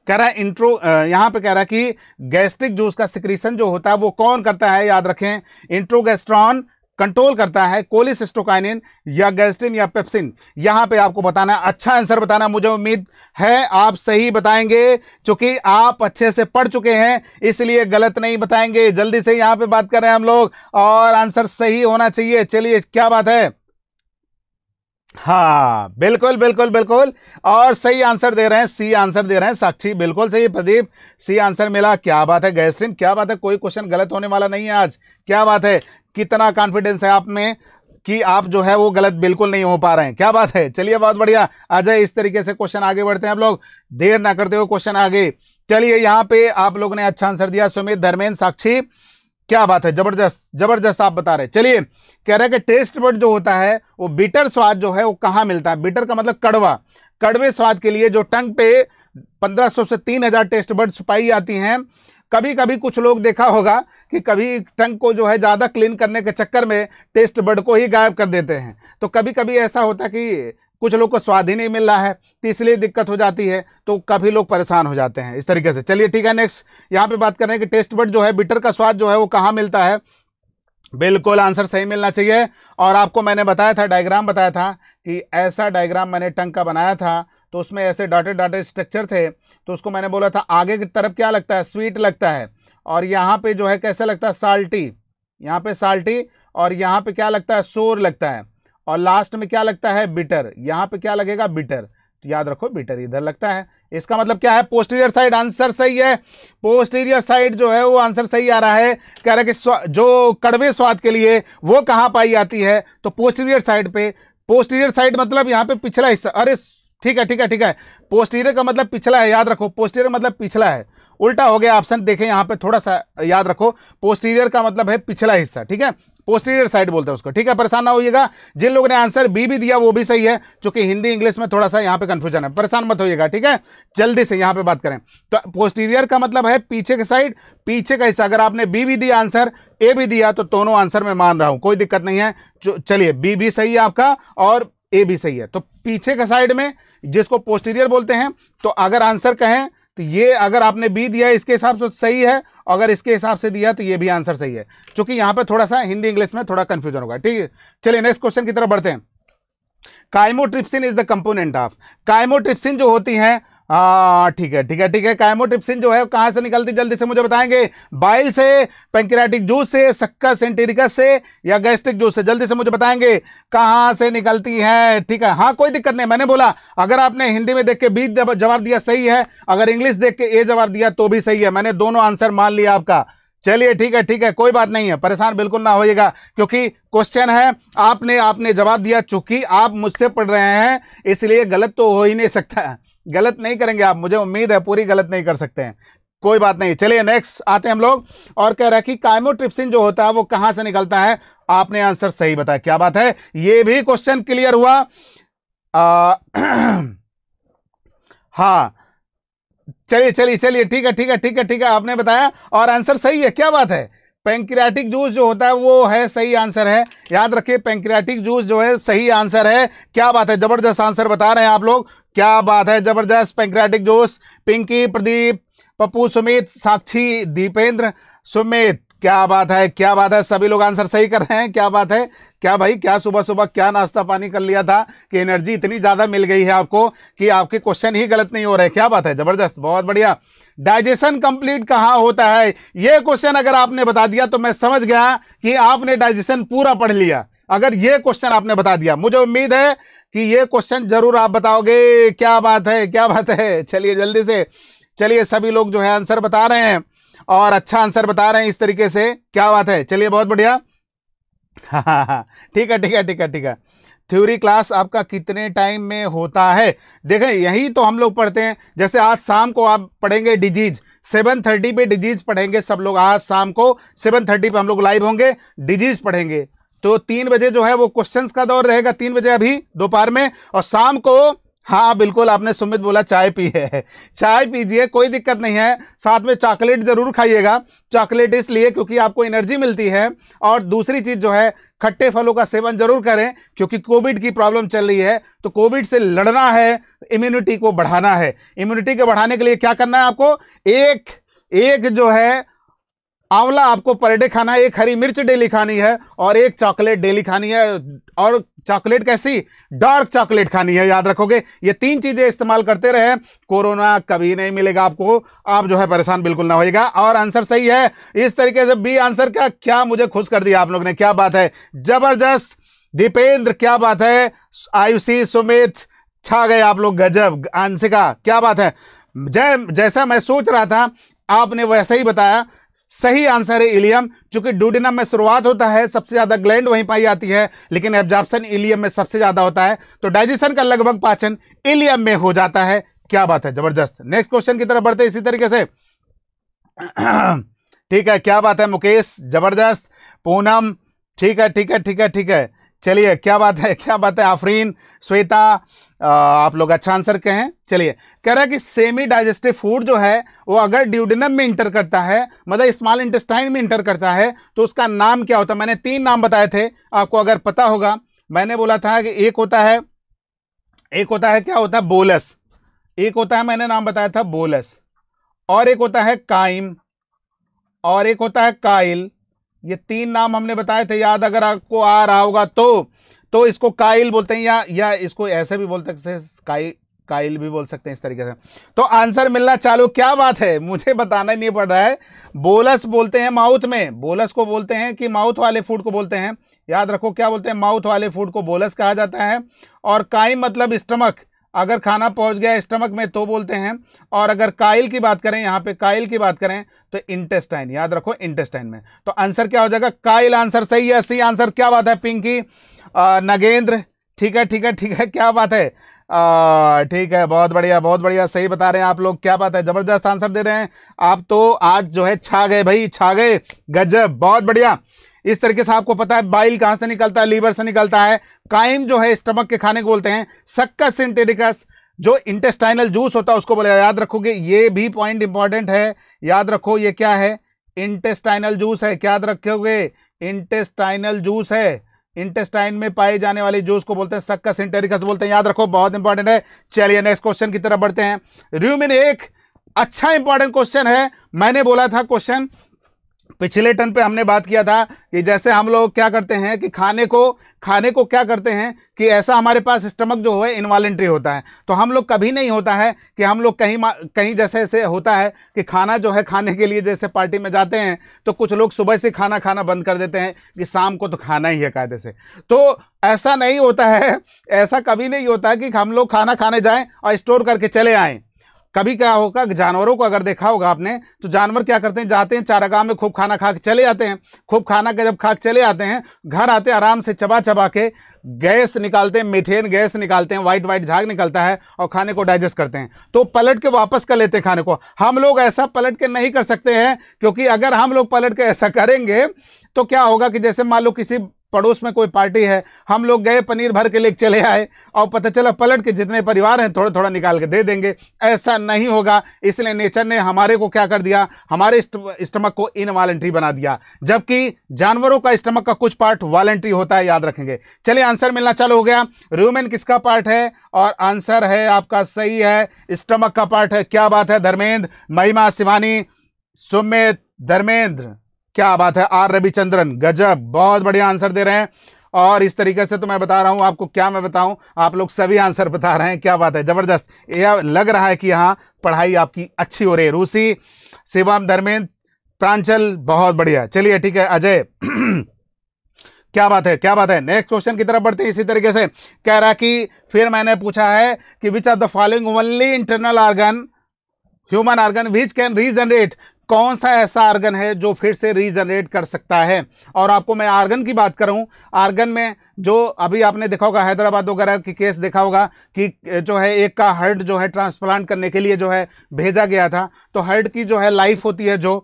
कह रहा है इंट्रो यहां पे कह रहा है कि गैस्ट्रिक जूस का सिक्रीशन जो होता है वो कौन करता है याद रखें इंट्रोगेस्ट्रॉन कंट्रोल करता है कोलिसिस्टोकाइनिन या गैस्ट्रिन या पेप्सिन यहां पे आपको बताना अच्छा आंसर बताना मुझे उम्मीद है आप सही बताएंगे क्योंकि आप अच्छे से पढ़ चुके हैं इसलिए गलत नहीं बताएंगे जल्दी से यहां पे बात कर रहे हैं हम लोग और आंसर सही होना चाहिए चलिए क्या बात है हाँ बिल्कुल बिल्कुल बिल्कुल और सही आंसर दे रहे हैं सी आंसर दे रहे हैं साक्षी बिल्कुल सही प्रदीप सी आंसर मिला क्या बात है गैस्ट्रीन क्या बात है कोई क्वेश्चन गलत होने वाला नहीं है आज क्या बात है कितना कॉन्फिडेंस है आप में कि आप जो है वो गलत बिल्कुल नहीं हो पा रहे हैं क्या बात है चलिए बहुत बढ़िया अजय इस तरीके से क्वेश्चन आगे बढ़ते हैं आप लोग देर ना करते हुए क्वेश्चन आगे चलिए यहाँ पे आप लोगों ने अच्छा आंसर दिया सुमित धर्मेंद्र साक्षी क्या बात है जबरदस्त जबरदस्त आप बता रहे चलिए कह रहे हैं कि टेस्ट बर्ड जो होता है वो बिटर स्वाद जो है वो कहाँ मिलता है बिटर का मतलब कड़वा कड़वे स्वाद के लिए जो टंग पे 1500 से 3000 टेस्ट बर्ड सुपाई जाती हैं कभी कभी कुछ लोग देखा होगा कि कभी टंग को जो है ज़्यादा क्लीन करने के चक्कर में टेस्ट बर्ड को ही गायब कर देते हैं तो कभी कभी ऐसा होता कि कुछ लोग को स्वाद ही नहीं मिल रहा है तो इसलिए दिक्कत हो जाती है तो काफ़ी लोग परेशान हो जाते हैं इस तरीके से चलिए ठीक है नेक्स्ट यहाँ पे बात कर रहे हैं कि टेस्ट बर्ड जो है बिटर का स्वाद जो है वो कहाँ मिलता है बिल्कुल आंसर सही मिलना चाहिए और आपको मैंने बताया था डायग्राम बताया था कि ऐसा डायग्राम मैंने टंग का बनाया था तो उसमें ऐसे डॉटेड डॉटेड स्ट्रक्चर थे तो उसको मैंने बोला था आगे की तरफ क्या लगता है स्वीट लगता है और यहाँ पे जो है कैसा लगता है साल्टी यहाँ पे साल्टी और यहाँ पे क्या लगता है सोर लगता है और लास्ट में क्या लगता है बिटर यहां पे क्या लगेगा बिटर तो याद रखो बिटर इधर लगता है इसका मतलब क्या है पोस्टीरियर साइड आंसर सही है पोस्टीरियर साइड जो है वो आंसर सही आ रहा है कह रहा है कि जो कड़वे स्वाद के लिए वो कहाँ पाई जाती है तो पोस्टीरियर साइड पे पोस्टीरियर साइड मतलब यहाँ पे पिछला हिस्सा अरे ठीक है ठीक है ठीक है पोस्टीरियर का मतलब पिछला है याद रखो पोस्टीरियर मतलब पिछला है उल्टा हो गया ऑप्शन देखें यहाँ पे थोड़ा सा याद रखो पोस्टीरियर का मतलब है पिछला हिस्सा ठीक है पोस्टीरियर साइड बोलते हैं उसको ठीक है परेशान ना होइएगा जिन लोगों ने आंसर बी भी दिया वो भी सही है क्योंकि हिंदी इंग्लिश में थोड़ा सा यहाँ पे कंफ्यूजन है परेशान मत होइएगा ठीक है जल्दी से यहाँ पे बात करें तो पोस्टीरियर का मतलब है पीछे के साइड पीछे का हिस्सा अगर आपने बी भी दिया आंसर ए भी दिया तो दोनों आंसर में मान रहा हूँ कोई दिक्कत नहीं है चलिए बी भी सही है आपका और ए भी सही है तो पीछे के साइड में जिसको पोस्टीरियर बोलते हैं तो अगर आंसर कहें तो ये अगर आपने बी दिया इसके हिसाब से तो सही है अगर इसके हिसाब से दिया तो ये भी आंसर सही है चूंकि यहाँ पर थोड़ा सा हिंदी इंग्लिश में थोड़ा कन्फ्यूजन होगा ठीक है चलिए नेक्स्ट क्वेश्चन की तरफ बढ़ते हैं chymotrypsin is the component of chymotrypsin जो होती है हाँ ठीक है ठीक है ठीक है कैमोटिप्सिन जो है कहाँ से निकलती जल्दी से मुझे बताएंगे बाइल से पेंक्रियाटिक जूस से सक्का सेंटेरिकस से या गैस्ट्रिक जूस से जल्दी से मुझे बताएंगे कहाँ से निकलती है ठीक है हाँ कोई दिक्कत नहीं मैंने बोला अगर आपने हिंदी में देख के बीच जवाब दिया सही है अगर इंग्लिश देख के ए जवाब दिया तो भी सही है मैंने दोनों आंसर मान लिया आपका चलिए ठीक है ठीक है कोई बात नहीं है परेशान बिल्कुल ना होइएगा क्योंकि क्वेश्चन है आपने आपने जवाब दिया चूंकि आप मुझसे पढ़ रहे हैं इसलिए गलत तो हो ही नहीं सकता गलत नहीं करेंगे आप मुझे उम्मीद है पूरी गलत नहीं कर सकते हैं कोई बात नहीं चलिए नेक्स्ट आते हैं हम लोग और कह रहे हैं कि कायमोट्रिप्सिन जो होता है वो कहां से निकलता है आपने आंसर सही बताया क्या बात है ये भी क्वेश्चन क्लियर हुआ आ, हाँ चलिए चलिए चलिए ठीक है ठीक है ठीक है ठीक है आपने बताया और आंसर सही है क्या बात है पेंक्रियाटिक जूस जो होता है वो है सही आंसर है याद रखिए पेंक्रियाटिक जूस जो है सही आंसर है क्या बात है जबरदस्त आंसर बता रहे हैं आप लोग क्या बात है जबरदस्त पेंक्रियाटिक जूस पिंकी प्रदीप पप्पू सुमित साक्षी दीपेंद्र सुमित क्या बात है क्या बात है सभी लोग आंसर सही कर रहे हैं क्या बात है क्या भाई क्या सुबह सुबह क्या नाश्ता पानी कर लिया था कि एनर्जी इतनी ज़्यादा मिल गई है आपको कि आपके क्वेश्चन ही गलत नहीं हो रहे क्या बात है ज़बरदस्त बहुत बढ़िया डाइजेशन कंप्लीट कहाँ होता है ये क्वेश्चन अगर आपने बता दिया तो मैं समझ गया कि आपने डाइजेशन पूरा पढ़ लिया अगर ये क्वेश्चन आपने बता दिया मुझे उम्मीद है कि ये क्वेश्चन जरूर आप बताओगे क्या बात है क्या बात है चलिए जल्दी से चलिए सभी लोग जो है आंसर बता रहे हैं और अच्छा आंसर बता रहे हैं इस तरीके से क्या बात है चलिए बहुत बढ़िया हाँ हाँ हाँ ठीक है ठीक है ठीक है ठीक है थ्योरी क्लास आपका कितने टाइम में होता है देखें यही तो हम लोग पढ़ते हैं जैसे आज शाम को आप पढ़ेंगे डिजीज सेवन थर्टी पे डिजीज पढ़ेंगे सब लोग आज शाम को सेवन थर्टी पे हम लोग लाइव होंगे डिजीज पढ़ेंगे तो तीन बजे जो है वो क्वेश्चंस का दौर रहेगा तीन बजे अभी दोपहर में और शाम को हाँ बिल्कुल आपने सुमित बोला चाय पी है चाय पीजिए कोई दिक्कत नहीं है साथ में चॉकलेट ज़रूर खाइएगा चॉकलेट इसलिए क्योंकि आपको एनर्जी मिलती है और दूसरी चीज़ जो है खट्टे फलों का सेवन जरूर करें क्योंकि कोविड की प्रॉब्लम चल रही है तो कोविड से लड़ना है इम्यूनिटी को बढ़ाना है इम्यूनिटी को बढ़ाने के लिए क्या करना है आपको एक एक जो है आंवला आपको पर डे खाना है एक हरी मिर्च डेली खानी है और एक चॉकलेट डेली खानी है और चॉकलेट कैसी डार्क चॉकलेट खानी है याद रखोगे ये तीन चीज़ें इस्तेमाल करते रहे कोरोना कभी नहीं मिलेगा आपको आप जो है परेशान बिल्कुल ना होएगा और आंसर सही है इस तरीके से बी आंसर का क्या मुझे खुश कर दिया आप लोग ने क्या बात है जबरदस्त दीपेंद्र क्या बात है आयुषी सुमित छा गए आप लोग गजब आंसर का क्या बात है जय जैसा मैं सोच रहा था आपने वैसा ही बताया सही आंसर है इलियम चूंकि डूडिनम में शुरुआत होता है सबसे ज्यादा ग्लैंड वहीं पाई जाती है लेकिन एब्जॉर्प्शन इलियम में सबसे ज्यादा होता है तो डाइजेशन का लगभग पाचन इलियम में हो जाता है क्या बात है जबरदस्त नेक्स्ट क्वेश्चन की तरफ बढ़ते इसी तरीके से ठीक है क्या बात है मुकेश जबरदस्त पूनम ठीक है ठीक है ठीक है ठीक है चलिए क्या बात है क्या बात है आफरीन श्वेता आप लोग अच्छा आंसर कहें चलिए कह रहा है कि सेमी डाइजेस्टिव फूड जो है वो अगर ड्यूडिनम में इंटर करता है मतलब स्मॉल इंटेस्टाइन में इंटर करता है तो उसका नाम क्या होता है मैंने तीन नाम बताए थे आपको अगर पता होगा मैंने बोला था कि एक होता है एक होता है क्या होता है बोलस एक होता है मैंने नाम बताया था बोलस और एक होता है काइम और एक होता है काइल ये तीन नाम हमने बताए थे याद अगर आपको आ रहा होगा तो तो इसको काइल बोलते हैं या या इसको ऐसे भी बोलते हैं काइल काइल भी बोल सकते हैं इस तरीके से तो आंसर मिलना चालू क्या बात है मुझे बताना नहीं पड़ रहा है बोलस बोलते हैं माउथ में बोलस को बोलते हैं कि माउथ वाले फूड को बोलते हैं याद रखो क्या बोलते हैं माउथ वाले फूड को बोलस कहा जाता है और काइम मतलब स्टमक अगर खाना पहुंच गया स्टमक में तो बोलते हैं और अगर काइल की बात करें यहां पे काइल की बात करें तो इंटेस्टाइन याद रखो इंटेस्टाइन में तो आंसर क्या हो जाएगा काइल आंसर सही है सी आंसर क्या बात है पिंकी नगेंद्र ठीक है ठीक है ठीक है क्या बात है ठीक है बहुत बढ़िया बहुत बढ़िया सही बता रहे हैं आप लोग क्या बात है ज़बरदस्त आंसर दे रहे हैं आप तो आज जो है छा गए भाई छा गए गजब बहुत बढ़िया इस तरीके से आपको पता है बाइल कहाँ से निकलता है लीवर से निकलता है काइम जो है स्टमक के खाने को बोलते हैं सक्का सिंटेटिकस जो इंटेस्टाइनल जूस होता है उसको बोला याद रखोगे ये भी पॉइंट इंपॉर्टेंट है याद रखो ये क्या है इंटेस्टाइनल जूस है क्या याद रखोगे इंटेस्टाइनल जूस है इंटेस्टाइन में पाए जाने वाले जूस को बोलते हैं सक्का सिंटेरिकस बोलते हैं याद रखो बहुत इंपॉर्टेंट है चलिए नेक्स्ट क्वेश्चन की तरफ बढ़ते हैं र्यूमिन एक अच्छा इंपॉर्टेंट क्वेश्चन है मैंने बोला था क्वेश्चन पिछले टन पे हमने बात किया था कि जैसे हम लोग क्या करते हैं कि खाने को खाने को क्या करते हैं कि ऐसा हमारे पास स्टमक जो है इन्वॉलेंट्री होता है तो हम लोग कभी नहीं होता है कि हम लोग कहीं कहीं जैसे ऐसे होता है कि खाना जो है खाने के लिए जैसे पार्टी में जाते हैं तो कुछ लोग सुबह से खाना खाना बंद कर देते हैं कि शाम को तो खाना ही है कायदे से तो ऐसा नहीं होता है ऐसा कभी नहीं होता कि हम लोग खाना खाने जाएँ और स्टोर करके चले आएँ कभी क्या होगा जानवरों को अगर देखा होगा आपने तो जानवर क्या करते हैं जाते हैं चारागाह में खूब खाना खा के चले जाते हैं खूब खाना के जब खा के चले आते हैं घर आते हैं आराम से चबा चबा के गैस निकालते हैं मिथेन गैस निकालते हैं वाइट वाइट झाग निकलता है और खाने को डाइजेस्ट करते हैं तो पलट के वापस कर लेते हैं खाने को हम लोग ऐसा पलट के नहीं कर सकते हैं क्योंकि अगर हम लोग पलट के ऐसा करेंगे तो क्या होगा कि जैसे मान लो किसी पड़ोस में कोई पार्टी है हम लोग गए पनीर भर के लेके चले आए और पता चला पलट के जितने परिवार हैं थोड़ा थोड़ा निकाल के दे देंगे ऐसा नहीं होगा इसलिए नेचर ने हमारे को क्या कर दिया हमारे स्टमक को इनवालंट्री बना दिया जबकि जानवरों का स्टमक का कुछ पार्ट वॉलेंट्री होता है याद रखेंगे चलिए आंसर मिलना चालू हो गया रूमेन किसका पार्ट है और आंसर है आपका सही है स्टमक का पार्ट है क्या बात है धर्मेंद्र महिमा शिवानी सुमित धर्मेंद्र क्या बात है आर रविचंद्रन गजब बहुत बढ़िया आंसर दे रहे हैं और इस तरीके से तो मैं बता रहा हूँ आपको क्या मैं बताऊँ आप लोग सभी आंसर बता रहे हैं क्या बात है ज़बरदस्त यह लग रहा है कि यहाँ पढ़ाई आपकी अच्छी हो रही है रूसी शिवम धर्मेंद्र प्रांचल बहुत बढ़िया चलिए ठीक है अजय क्या बात है क्या बात है नेक्स्ट क्वेश्चन की तरफ बढ़ते हैं इसी तरीके से कह रहा कि फिर मैंने पूछा है कि which are the following only internal organ human organ which can regenerate कौन सा ऐसा आर्गन है जो फिर से रीजनरेट कर सकता है और आपको मैं आर्गन की बात करूं आर्गन में जो अभी आपने देखा होगा हैदराबाद वगैरह की केस देखा होगा कि जो है एक का हर्ड जो है ट्रांसप्लांट करने के लिए जो है भेजा गया था तो हर्ड की जो है लाइफ होती है जो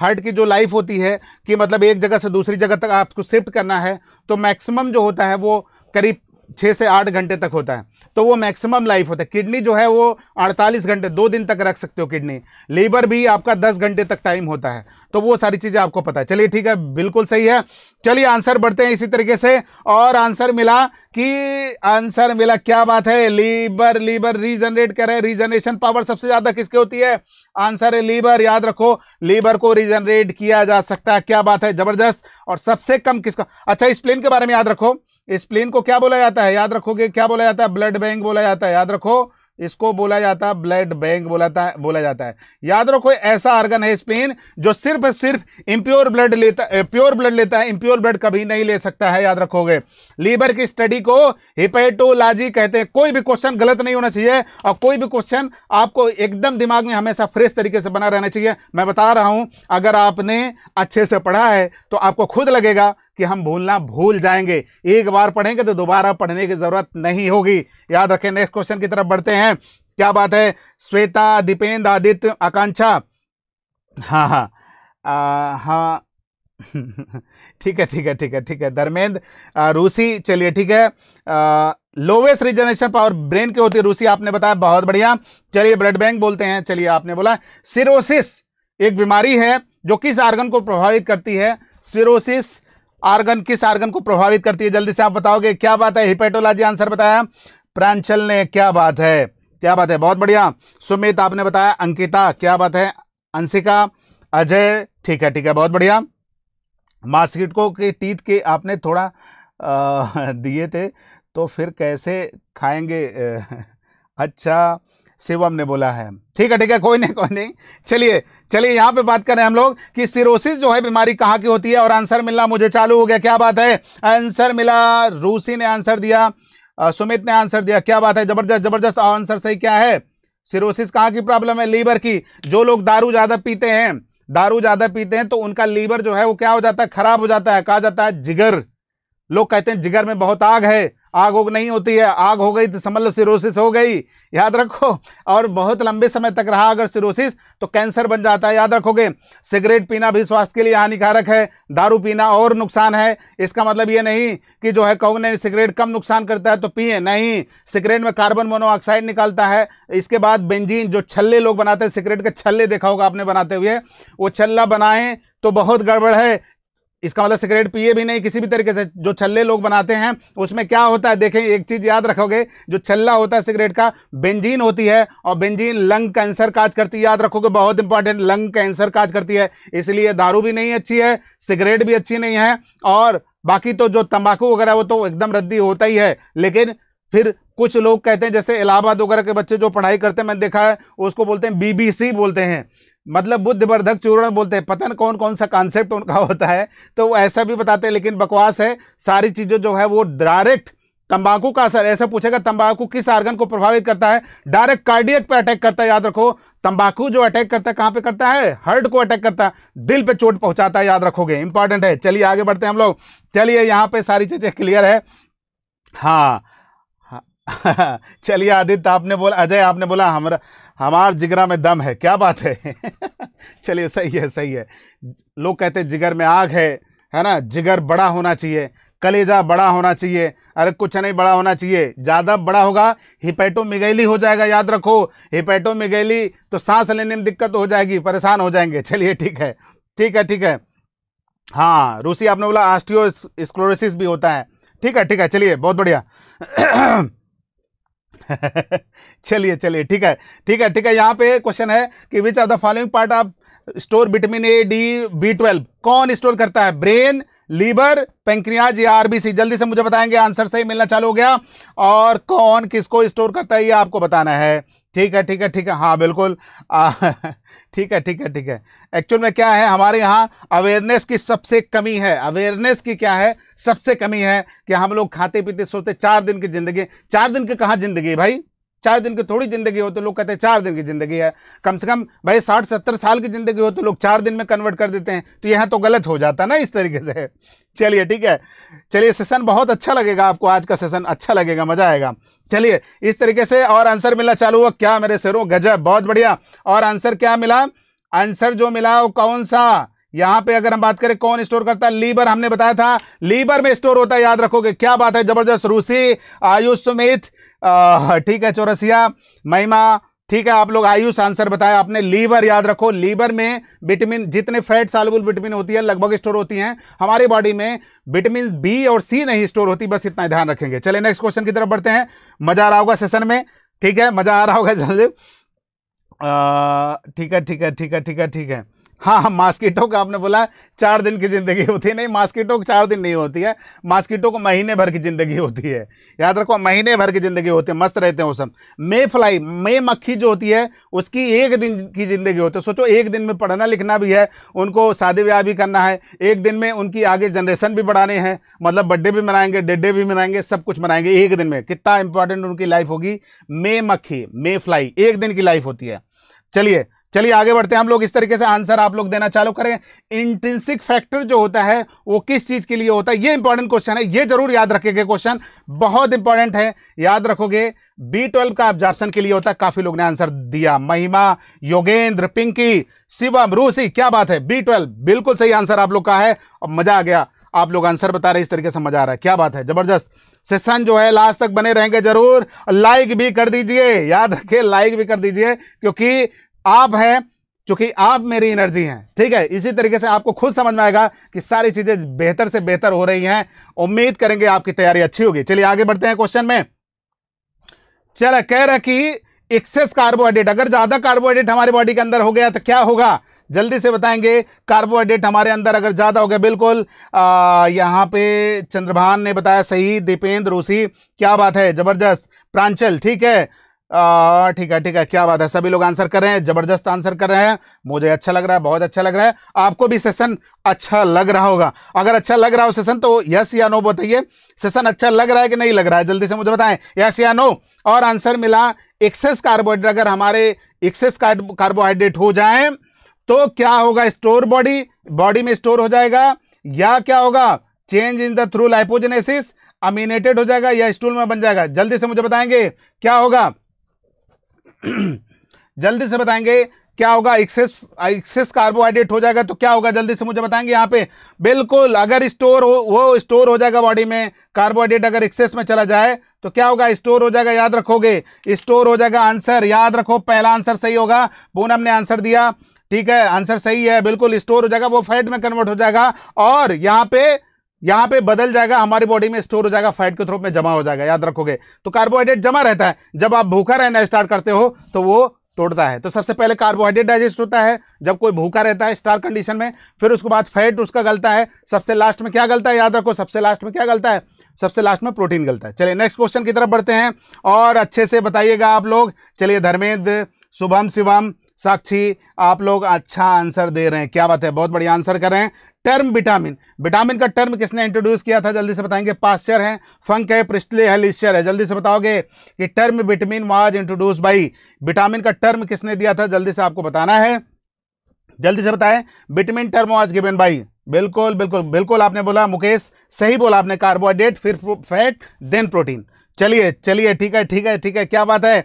हर्ट की जो लाइफ होती है कि मतलब एक जगह से दूसरी जगह तक आपको शिफ्ट करना है तो मैक्सिमम जो होता है वो करीब छः से आठ घंटे तक होता है तो वो मैक्सिमम लाइफ होता है किडनी जो है वो 48 घंटे दो दिन तक रख सकते हो किडनी लेबर भी आपका 10 घंटे तक टाइम होता है तो वो सारी चीज़ें आपको पता है चलिए ठीक है बिल्कुल सही है चलिए आंसर बढ़ते हैं इसी तरीके से और आंसर मिला कि आंसर मिला क्या बात है लीबर लीबर रीजनरेट करे रीजनरेशन पावर सबसे ज़्यादा किसके होती है आंसर है लीबर याद रखो लीबर को रीजनरेट किया जा सकता है क्या बात है ज़बरदस्त और सबसे कम किसका अच्छा इस प्लेन के बारे में याद रखो इस प्लेन को क्या बोला जाता है याद रखोगे क्या बोला जाता है ब्लड बैंक बोला जाता है याद रखो इसको बोला जाता है ब्लड बैंक बोलाता है बोला जाता है याद रखो ऐसा आर्गन है स्पेन जो सिर्फ सिर्फ इम्प्योर ब्लड लेता प्योर ब्लड लेता है इम्प्योर ब्लड कभी नहीं ले सकता है याद रखोगे लीवर की स्टडी को हिपेटोलॉजी कहते हैं कोई भी क्वेश्चन गलत नहीं होना चाहिए और कोई भी क्वेश्चन आपको एकदम दिमाग में हमेशा फ्रेश तरीके से बना रहना चाहिए मैं बता रहा हूँ अगर आपने अच्छे से पढ़ा है तो आपको खुद लगेगा कि हम भूलना भूल जाएंगे एक बार पढ़ेंगे तो दोबारा पढ़ने की ज़रूरत नहीं होगी याद रखें नेक्स्ट क्वेश्चन की तरफ बढ़ते हैं क्या बात है श्वेता दीपेंद्र आदित्य आकांक्षा हाँ हाँ आ, हाँ ठीक है ठीक है ठीक है ठीक है धर्मेंद्र रूसी चलिए ठीक है लोवेस्ट रिजनरेशन पावर ब्रेन के होती है रूसी आपने बताया बहुत बढ़िया चलिए ब्लड बैंक बोलते हैं चलिए आपने बोला सिरोसिस एक बीमारी है जो किस आर्गन को प्रभावित करती है सिरोसिस आर्गन किस आर्गन को प्रभावित करती है जल्दी से आप बताओगे क्या बात है हिपेटोलॉजी आंसर बताया प्रांचल ने क्या बात है क्या बात है बहुत बढ़िया सुमित आपने बताया अंकिता क्या बात है अंशिका अजय ठीक है ठीक है बहुत बढ़िया मास्किटको के टीथ के आपने थोड़ा दिए थे तो फिर कैसे खाएंगे अच्छा शिवम ने बोला है ठीक है ठीक है कोई नहीं कोई नहीं चलिए चलिए यहाँ पे बात करें हम लोग कि सिरोसिस जो है बीमारी कहाँ की होती है और आंसर मिलना मुझे चालू हो गया क्या बात है आंसर मिला रूसी ने आंसर दिया सुमित ने आंसर दिया क्या बात है जबरदस्त जबरदस्त आंसर सही क्या है सिरोसिस कहाँ की प्रॉब्लम है लीवर की जो लोग दारू ज़्यादा पीते हैं दारू ज़्यादा पीते हैं तो उनका लीवर जो है वो क्या हो जाता है खराब हो जाता है कहा जाता है जिगर लोग कहते हैं जिगर में बहुत आग है आग उग नहीं होती है आग हो गई तो समझ लो सिरोसिस हो गई याद रखो और बहुत लंबे समय तक रहा अगर सिरोसिस तो कैंसर बन जाता है याद रखोगे सिगरेट पीना भी स्वास्थ्य के लिए हानिकारक है दारू पीना और नुकसान है इसका मतलब ये नहीं कि जो है कहोगे नहीं सिगरेट कम नुकसान करता है तो पिए नहीं सिगरेट में कार्बन मोनोऑक्साइड निकालता है इसके बाद बेंजीन जो छल्ले लोग बनाते हैं सिगरेट के छल्ले देखा होगा आपने बनाते हुए वो छल्ला बनाएं तो बहुत गड़बड़ है इसका मतलब सिगरेट पिए भी नहीं किसी भी तरीके से जो छल्ले लोग बनाते हैं उसमें क्या होता है देखें एक चीज़ याद रखोगे जो छल्ला होता है सिगरेट का बेंजीन होती है और बेंजीन लंग कैंसर काज करती है याद रखोगे बहुत इंपॉर्टेंट लंग कैंसर काज करती है इसलिए दारू भी नहीं अच्छी है सिगरेट भी अच्छी नहीं है और बाकी तो जो तंबाकू वगैरह वो तो एकदम रद्दी होता ही है लेकिन फिर कुछ लोग कहते हैं जैसे इलाहाबाद वगैरह के बच्चे जो पढ़ाई करते हैं मैंने देखा है उसको बोलते हैं बीबीसी बोलते हैं मतलब बुद्धिवर्धक चूर्ण बोलते हैं पता नहीं कौन कौन सा कॉन्सेप्ट उनका होता है तो वो ऐसा भी बताते हैं लेकिन बकवास है सारी चीज़ें जो है वो डायरेक्ट तंबाकू का असर ऐसा पूछेगा तंबाकू किस आर्गन को प्रभावित करता है डायरेक्ट कार्डियक पर अटैक करता है याद रखो तंबाकू जो अटैक करता है कहाँ पे करता है हर्ट को अटैक करता है दिल पे चोट पहुंचाता है याद रखोगे इंपॉर्टेंट है चलिए आगे बढ़ते हैं हम लोग चलिए यहाँ पे सारी चीज़ें क्लियर है हाँ चलिए आदित्य आपने बोला अजय आपने बोला हमारा हमार जिगरा में दम है क्या बात है चलिए सही है सही है लोग कहते हैं जिगर में आग है है ना जिगर बड़ा होना चाहिए कलेजा बड़ा होना चाहिए अरे कुछ नहीं बड़ा होना चाहिए ज़्यादा बड़ा होगा हिपेटोमिगैली हो जाएगा याद रखो हिपेटोमिगैली तो सांस लेने में दिक्कत हो जाएगी परेशान हो जाएंगे चलिए ठीक है ठीक है ठीक है हाँ रूसी आपने बोला आस्टियो स्क्लोरोसिस भी होता है ठीक है ठीक है चलिए बहुत बढ़िया चलिए चलिए ठीक है ठीक है ठीक है यहाँ पे क्वेश्चन है कि which of the following part of store vitamin A D B twelve कौन स्टोर करता है ब्रेन लीवर पेंक्रियाज या आरबीसी जल्दी से मुझे बताएंगे आंसर सही मिलना चालू हो गया और कौन किसको स्टोर करता है ये आपको बताना है ठीक है ठीक है ठीक है हाँ बिल्कुल ठीक है ठीक है ठीक है एक्चुअल में क्या है हमारे यहाँ अवेयरनेस की सबसे कमी है अवेयरनेस की क्या है सबसे कमी है कि हम लोग खाते पीते सोते चार दिन की ज़िंदगी चार दिन की कहाँ ज़िंदगी भाई चार दिन की थोड़ी ज़िंदगी हो तो लोग कहते हैं चार दिन की ज़िंदगी है कम से कम भाई साठ सत्तर साल की ज़िंदगी हो तो लोग चार दिन में कन्वर्ट कर देते हैं तो यहाँ तो गलत हो जाता है ना इस तरीके से चलिए ठीक है चलिए सेशन बहुत अच्छा लगेगा आपको आज का सेशन अच्छा लगेगा मज़ा आएगा चलिए इस तरीके से और आंसर मिलना चालू हुआ क्या मेरे सरों गजब बहुत बढ़िया और आंसर क्या मिला आंसर जो मिला वो कौन सा यहां पे अगर हम बात करें कौन स्टोर करता है लीबर हमने बताया था लीबर में स्टोर होता है याद रखोगे क्या बात है जबरदस्त रूसी आयुष सुमित ठीक है चौरसिया महिमा ठीक है आप लोग आयुष आंसर बताया आपने लीवर याद रखो लीवर में विटामिन जितने फैट सालबुल विटामिन होती है लगभग स्टोर होती हैं हमारी बॉडी में विटामिन बी और सी नहीं स्टोर होती बस इतना ध्यान रखेंगे चले नेक्स्ट क्वेश्चन की तरफ बढ़ते हैं मजा आ रहा होगा सेशन में ठीक है मजा आ रहा होगा जल्द ठीक है ठीक है ठीक है ठीक है ठीक है हाँ हाँ मास्किटो का आपने बोला चार दिन की ज़िंदगी होती है नहीं की चार दिन नहीं होती है मास्किटो को महीने भर की ज़िंदगी होती है याद रखो महीने भर की ज़िंदगी होती है मस्त रहते हैं वो सब मे फ्लाई मे मक्खी जो होती है उसकी एक दिन की ज़िंदगी होती है सोचो एक दिन में पढ़ना लिखना भी है उनको शादी ब्याह भी करना है एक दिन में उनकी आगे जनरेशन भी बढ़ाने हैं मतलब बर्थडे भी मनाएंगे डेडे भी मनाएंगे सब कुछ मनाएंगे एक दिन में कितना इंपॉर्टेंट उनकी लाइफ होगी मे मक्खी मे फ्लाई एक दिन की लाइफ होती है चलिए चलिए आगे बढ़ते हैं हम लोग इस तरीके से आंसर आप लोग देना चालू करें इंटेंसिक फैक्टर जो होता है वो किस चीज़ के लिए होता है ये इंपॉर्टेंट क्वेश्चन है ये जरूर याद रखेंगे क्वेश्चन बहुत इंपॉर्टेंट है याद रखोगे बी ट्वेल्व का ऑब्जॉर्प्शन के लिए होता है काफी लोग ने आंसर दिया महिमा योगेंद्र पिंकी शिवम रूसी क्या बात है बी ट्वेल्व बिल्कुल सही आंसर आप लोग का है और मजा आ गया आप लोग आंसर बता रहे इस तरीके से मजा आ रहा है क्या बात है जबरदस्त सेशन जो है लास्ट तक बने रहेंगे जरूर लाइक भी कर दीजिए याद रखिए लाइक भी कर दीजिए क्योंकि आप हैं चूंकि आप मेरी एनर्जी हैं ठीक है इसी तरीके से आपको खुद समझ में आएगा कि सारी चीज़ें बेहतर से बेहतर हो रही हैं उम्मीद करेंगे आपकी तैयारी अच्छी होगी चलिए आगे बढ़ते हैं क्वेश्चन में चलो कह रहा कि एक्सेस कार्बोहाइड्रेट अगर ज़्यादा कार्बोहाइड्रेट हमारी बॉडी के अंदर हो गया तो क्या होगा जल्दी से बताएंगे कार्बोहाइड्रेट हमारे अंदर अगर ज़्यादा हो गया बिल्कुल यहां पे चंद्रभान ने बताया सही दीपेंद्र रूसी क्या बात है ज़बरदस्त प्रांचल ठीक है ठीक है ठीक है क्या बात है सभी लोग आंसर कर रहे हैं जबरदस्त आंसर कर रहे हैं मुझे अच्छा लग रहा है बहुत अच्छा लग रहा है आपको भी सेशन अच्छा लग रहा होगा अगर अच्छा लग रहा हो सेशन तो यस या नो बताइए सेशन अच्छा लग रहा है कि नहीं लग रहा है जल्दी से मुझे बताएं यस या नो और आंसर मिला एक्सेस कार्बोहाइड्रेट अगर हमारे एक्सेस कार्बोहाइड्रेट हो जाए तो क्या होगा स्टोर बॉडी बॉडी में स्टोर हो जाएगा या क्या होगा change in the through lipogenesis aminated हो जाएगा या स्टूल में बन जाएगा जल्दी से मुझे बताएंगे क्या होगा जल्दी से बताएंगे क्या होगा एक्सेस एक्सेस कार्बोहाइड्रेट हो जाएगा तो क्या होगा जल्दी से मुझे बताएंगे यहाँ पे बिल्कुल अगर स्टोर हो वो स्टोर हो जाएगा बॉडी में कार्बोहाइड्रेट अगर एक्सेस में चला जाए तो क्या होगा स्टोर हो जाएगा याद रखोगे स्टोर हो जाएगा आंसर याद रखो पहला आंसर सही होगा पूनम ने आंसर दिया ठीक है आंसर सही है बिल्कुल स्टोर हो जाएगा वो फैट में कन्वर्ट हो जाएगा और यहाँ पे यहां पे बदल जाएगा हमारी बॉडी में स्टोर हो जाएगा फैट के थ्रू में जमा हो जाएगा याद रखोगे तो कार्बोहाइड्रेट जमा रहता है जब आप भूखा रहना स्टार्ट करते हो तो वो तोड़ता है तो सबसे पहले कार्बोहाइड्रेट डाइजेस्ट होता है जब कोई भूखा रहता है स्टार कंडीशन में फिर उसके बाद फैट उसका गलता है सबसे लास्ट में क्या गलता है याद रखो सबसे लास्ट में क्या गलता है सबसे लास्ट में प्रोटीन गलता है चलिए नेक्स्ट क्वेश्चन की तरफ बढ़ते हैं और अच्छे से बताइएगा आप लोग चलिए धर्मेंद्र शुभम शिवम साक्षी आप लोग अच्छा आंसर दे रहे हैं क्या बात है बहुत बढ़िया आंसर कर रहे हैं टर्म विटामिन विटामिन का टर्म किसने इंट्रोड्यूस किया था जल्दी से बताएंगे पास्चर है फंक है प्रिस्टले है लिस्चर है जल्दी से बताओगे कि term vitamin was introduced by vitamin का टर्म किसने दिया था जल्दी से आपको बताना है जल्दी से बताएं vitamin term was given by बिल्कुल बिल्कुल बिल्कुल आपने बोला मुकेश सही बोला आपने कार्बोहाइड्रेट फिर फैट देन प्रोटीन चलिए चलिए ठीक है ठीक है ठीक है क्या बात है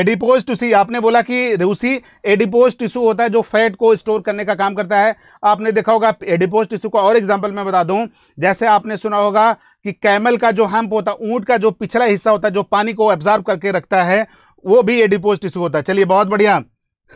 एडिपोज टिश्यू आपने बोला कि रूसी एडिपोज टिश्यू होता है जो फैट को स्टोर करने का काम करता है आपने देखा होगा एडिपोज टिश्यू का और एग्जाम्पल मैं बता दूं जैसे आपने सुना होगा कि कैमल का जो हम्प होता है ऊँट का जो पिछला हिस्सा होता है जो पानी को एब्जॉर्व करके रखता है वो भी एडिपोज टिश्यू होता है चलिए बहुत बढ़िया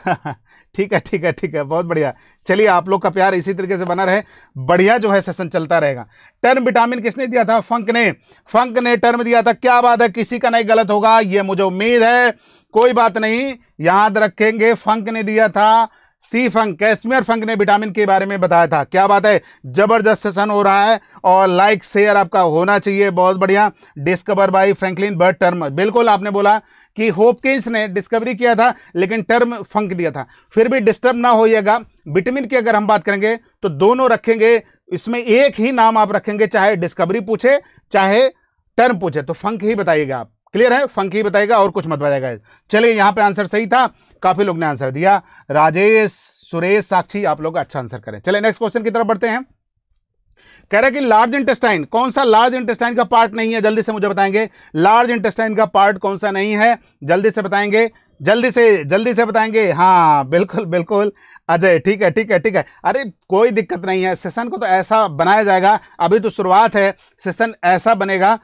ठीक है ठीक है ठीक है बहुत बढ़िया चलिए आप लोग का प्यार इसी तरीके से बना रहे बढ़िया जो है सेशन चलता रहेगा टर्म विटामिन किसने दिया था फंक ने फंक ने टर्म दिया था क्या बात है किसी का नहीं गलत होगा ये मुझे उम्मीद है कोई बात नहीं याद रखेंगे फंक ने दिया था सी फंक कैश्मीर फंक ने विटामिन के बारे में बताया था क्या बात है जबरदस्त सेशन हो रहा है और लाइक शेयर आपका होना चाहिए बहुत बढ़िया discover by Franklin Bird term बिल्कुल आपने बोला कि होपकिंस ने डिस्कवरी किया था लेकिन टर्म फंक दिया था फिर भी डिस्टर्ब ना होइएगा विटामिन की अगर हम बात करेंगे तो दोनों रखेंगे इसमें एक ही नाम आप रखेंगे चाहे डिस्कवरी पूछे चाहे टर्म पूछे तो फंक ही बताइएगा आप क्लियर है फंकी बताएगा और कुछ मत बताएगा चलिए यहाँ पे आंसर सही था काफ़ी लोग ने आंसर दिया राजेश सुरेश साक्षी आप लोग अच्छा आंसर करें चले नेक्स्ट क्वेश्चन की तरफ बढ़ते हैं कह रहा है कि लार्ज इंटेस्टाइन कौन सा लार्ज इंटेस्टाइन का पार्ट नहीं है जल्दी से मुझे बताएंगे लार्ज इंटेस्टाइन का पार्ट कौन सा नहीं है जल्दी से बताएंगे जल्दी से जल्दी से बताएंगे हाँ बिल्कुल बिल्कुल अजय ठीक है ठीक है ठीक है अरे कोई दिक्कत नहीं है सेशन को तो ऐसा बनाया जाएगा अभी तो शुरुआत है सेशन ऐसा बनेगा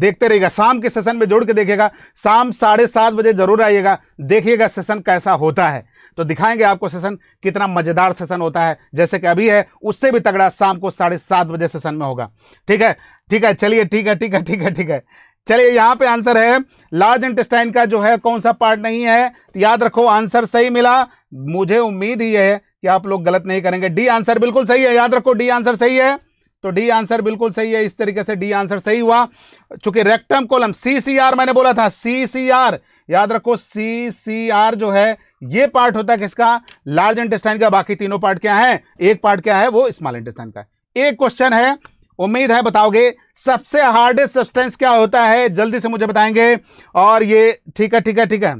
देखते रहिएगा शाम के सेशन में जोड़ के देखेगा शाम साढ़े सात बजे जरूर आइएगा देखिएगा सेशन कैसा होता है तो दिखाएंगे आपको सेशन कितना मज़ेदार सेशन होता है जैसे कि अभी है उससे भी तगड़ा शाम को साढ़े सात बजे सेशन में होगा ठीक है ठीक है चलिए ठीक है ठीक है ठीक है ठीक है चलिए यहां पे आंसर है लार्ज इंटेस्टाइन का जो है कौन सा पार्ट नहीं है याद रखो आंसर सही मिला मुझे उम्मीद ही है कि आप लोग गलत नहीं करेंगे डी आंसर बिल्कुल सही है याद रखो डी आंसर सही है तो डी आंसर बिल्कुल सही है इस तरीके से डी आंसर सही हुआ चूंकि rectum column C C R मैंने बोला था सी सी आर याद रखो सी सी आर जो है ये पार्ट होता है किसका लार्ज इंटेस्टाइन का बाकी तीनों पार्ट क्या है एक पार्ट क्या है वो स्मॉल इंटेस्टाइन का एक क्वेश्चन है उम्मीद है बताओगे सबसे हार्डेस्ट सब्सटेंस क्या होता है जल्दी से मुझे बताएंगे और ये ठीक है ठीक है ठीक है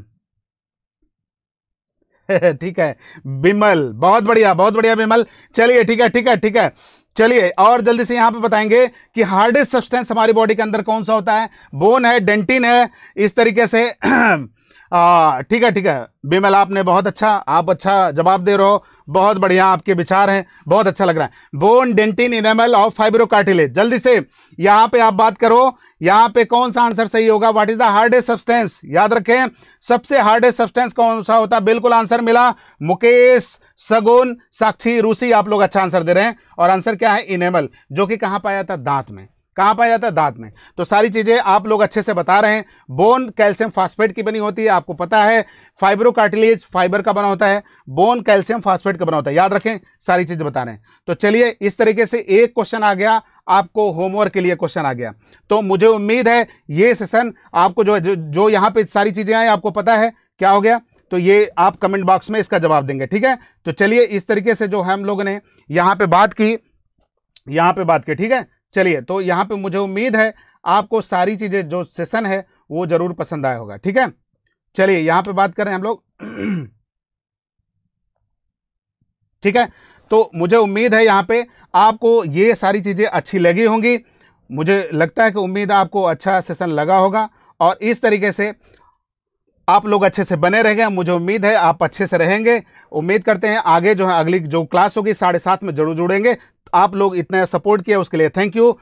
ठीक है बिमल बहुत बढ़िया बहुत बढ़िया बिमल चलिए ठीक है ठीक है ठीक है चलिए और जल्दी से यहां पे बताएंगे कि हार्डेस्ट सब्सटेंस हमारी बॉडी के अंदर कौन सा होता है बोन है डेंटिन है इस तरीके से ठीक है ठीक है बिमल आपने बहुत अच्छा आप अच्छा जवाब दे रहे हो बहुत बढ़िया आपके विचार हैं बहुत अच्छा लग रहा है bone dentine enamel of fibrocartilage जल्दी से यहाँ पे आप बात करो यहाँ पे कौन सा आंसर सही होगा what is the hardest substance याद रखें सबसे हार्डेस्ट सब्सटेंस कौन सा होता बिल्कुल आंसर मिला मुकेश सगुन साक्षी रूसी आप लोग अच्छा आंसर दे रहे हैं और आंसर क्या है इनेमल जो कि कहाँ पाया था दांत में कहाँ पाया जाता है दांत में तो सारी चीज़ें आप लोग अच्छे से बता रहे हैं बोन कैल्शियम फास्फेट की बनी होती है आपको पता है फाइब्रोकार्टिलेज फाइबर का बना होता है बोन कैल्शियम फास्फेट का बना होता है याद रखें सारी चीज़ बता रहे हैं तो चलिए इस तरीके से एक क्वेश्चन आ गया आपको होमवर्क के लिए क्वेश्चन आ गया तो मुझे उम्मीद है ये सेशन आपको जो जो, जो यहाँ पर सारी चीज़ें आए आपको पता है क्या हो गया तो ये आप कमेंट बॉक्स में इसका जवाब देंगे ठीक है तो चलिए इस तरीके से जो हम लोगों ने यहाँ पे बात की यहाँ पे बात की ठीक है चलिए तो यहाँ पे मुझे उम्मीद है आपको सारी चीज़ें जो सेशन है वो ज़रूर पसंद आया होगा ठीक है चलिए यहाँ पे बात कर रहे हैं हम लोग ठीक है तो मुझे उम्मीद है यहाँ पे आपको ये सारी चीज़ें अच्छी लगी होंगी मुझे लगता है कि उम्मीद आपको अच्छा सेशन लगा होगा और इस तरीके से आप लोग अच्छे से बने रहेंगे मुझे उम्मीद है आप अच्छे से रहेंगे उम्मीद करते हैं आगे जो है अगली जो क्लास होगी साढ़े सात में जरूर जुड़ेंगे आप लोग इतना सपोर्ट किया उसके लिए थैंक यू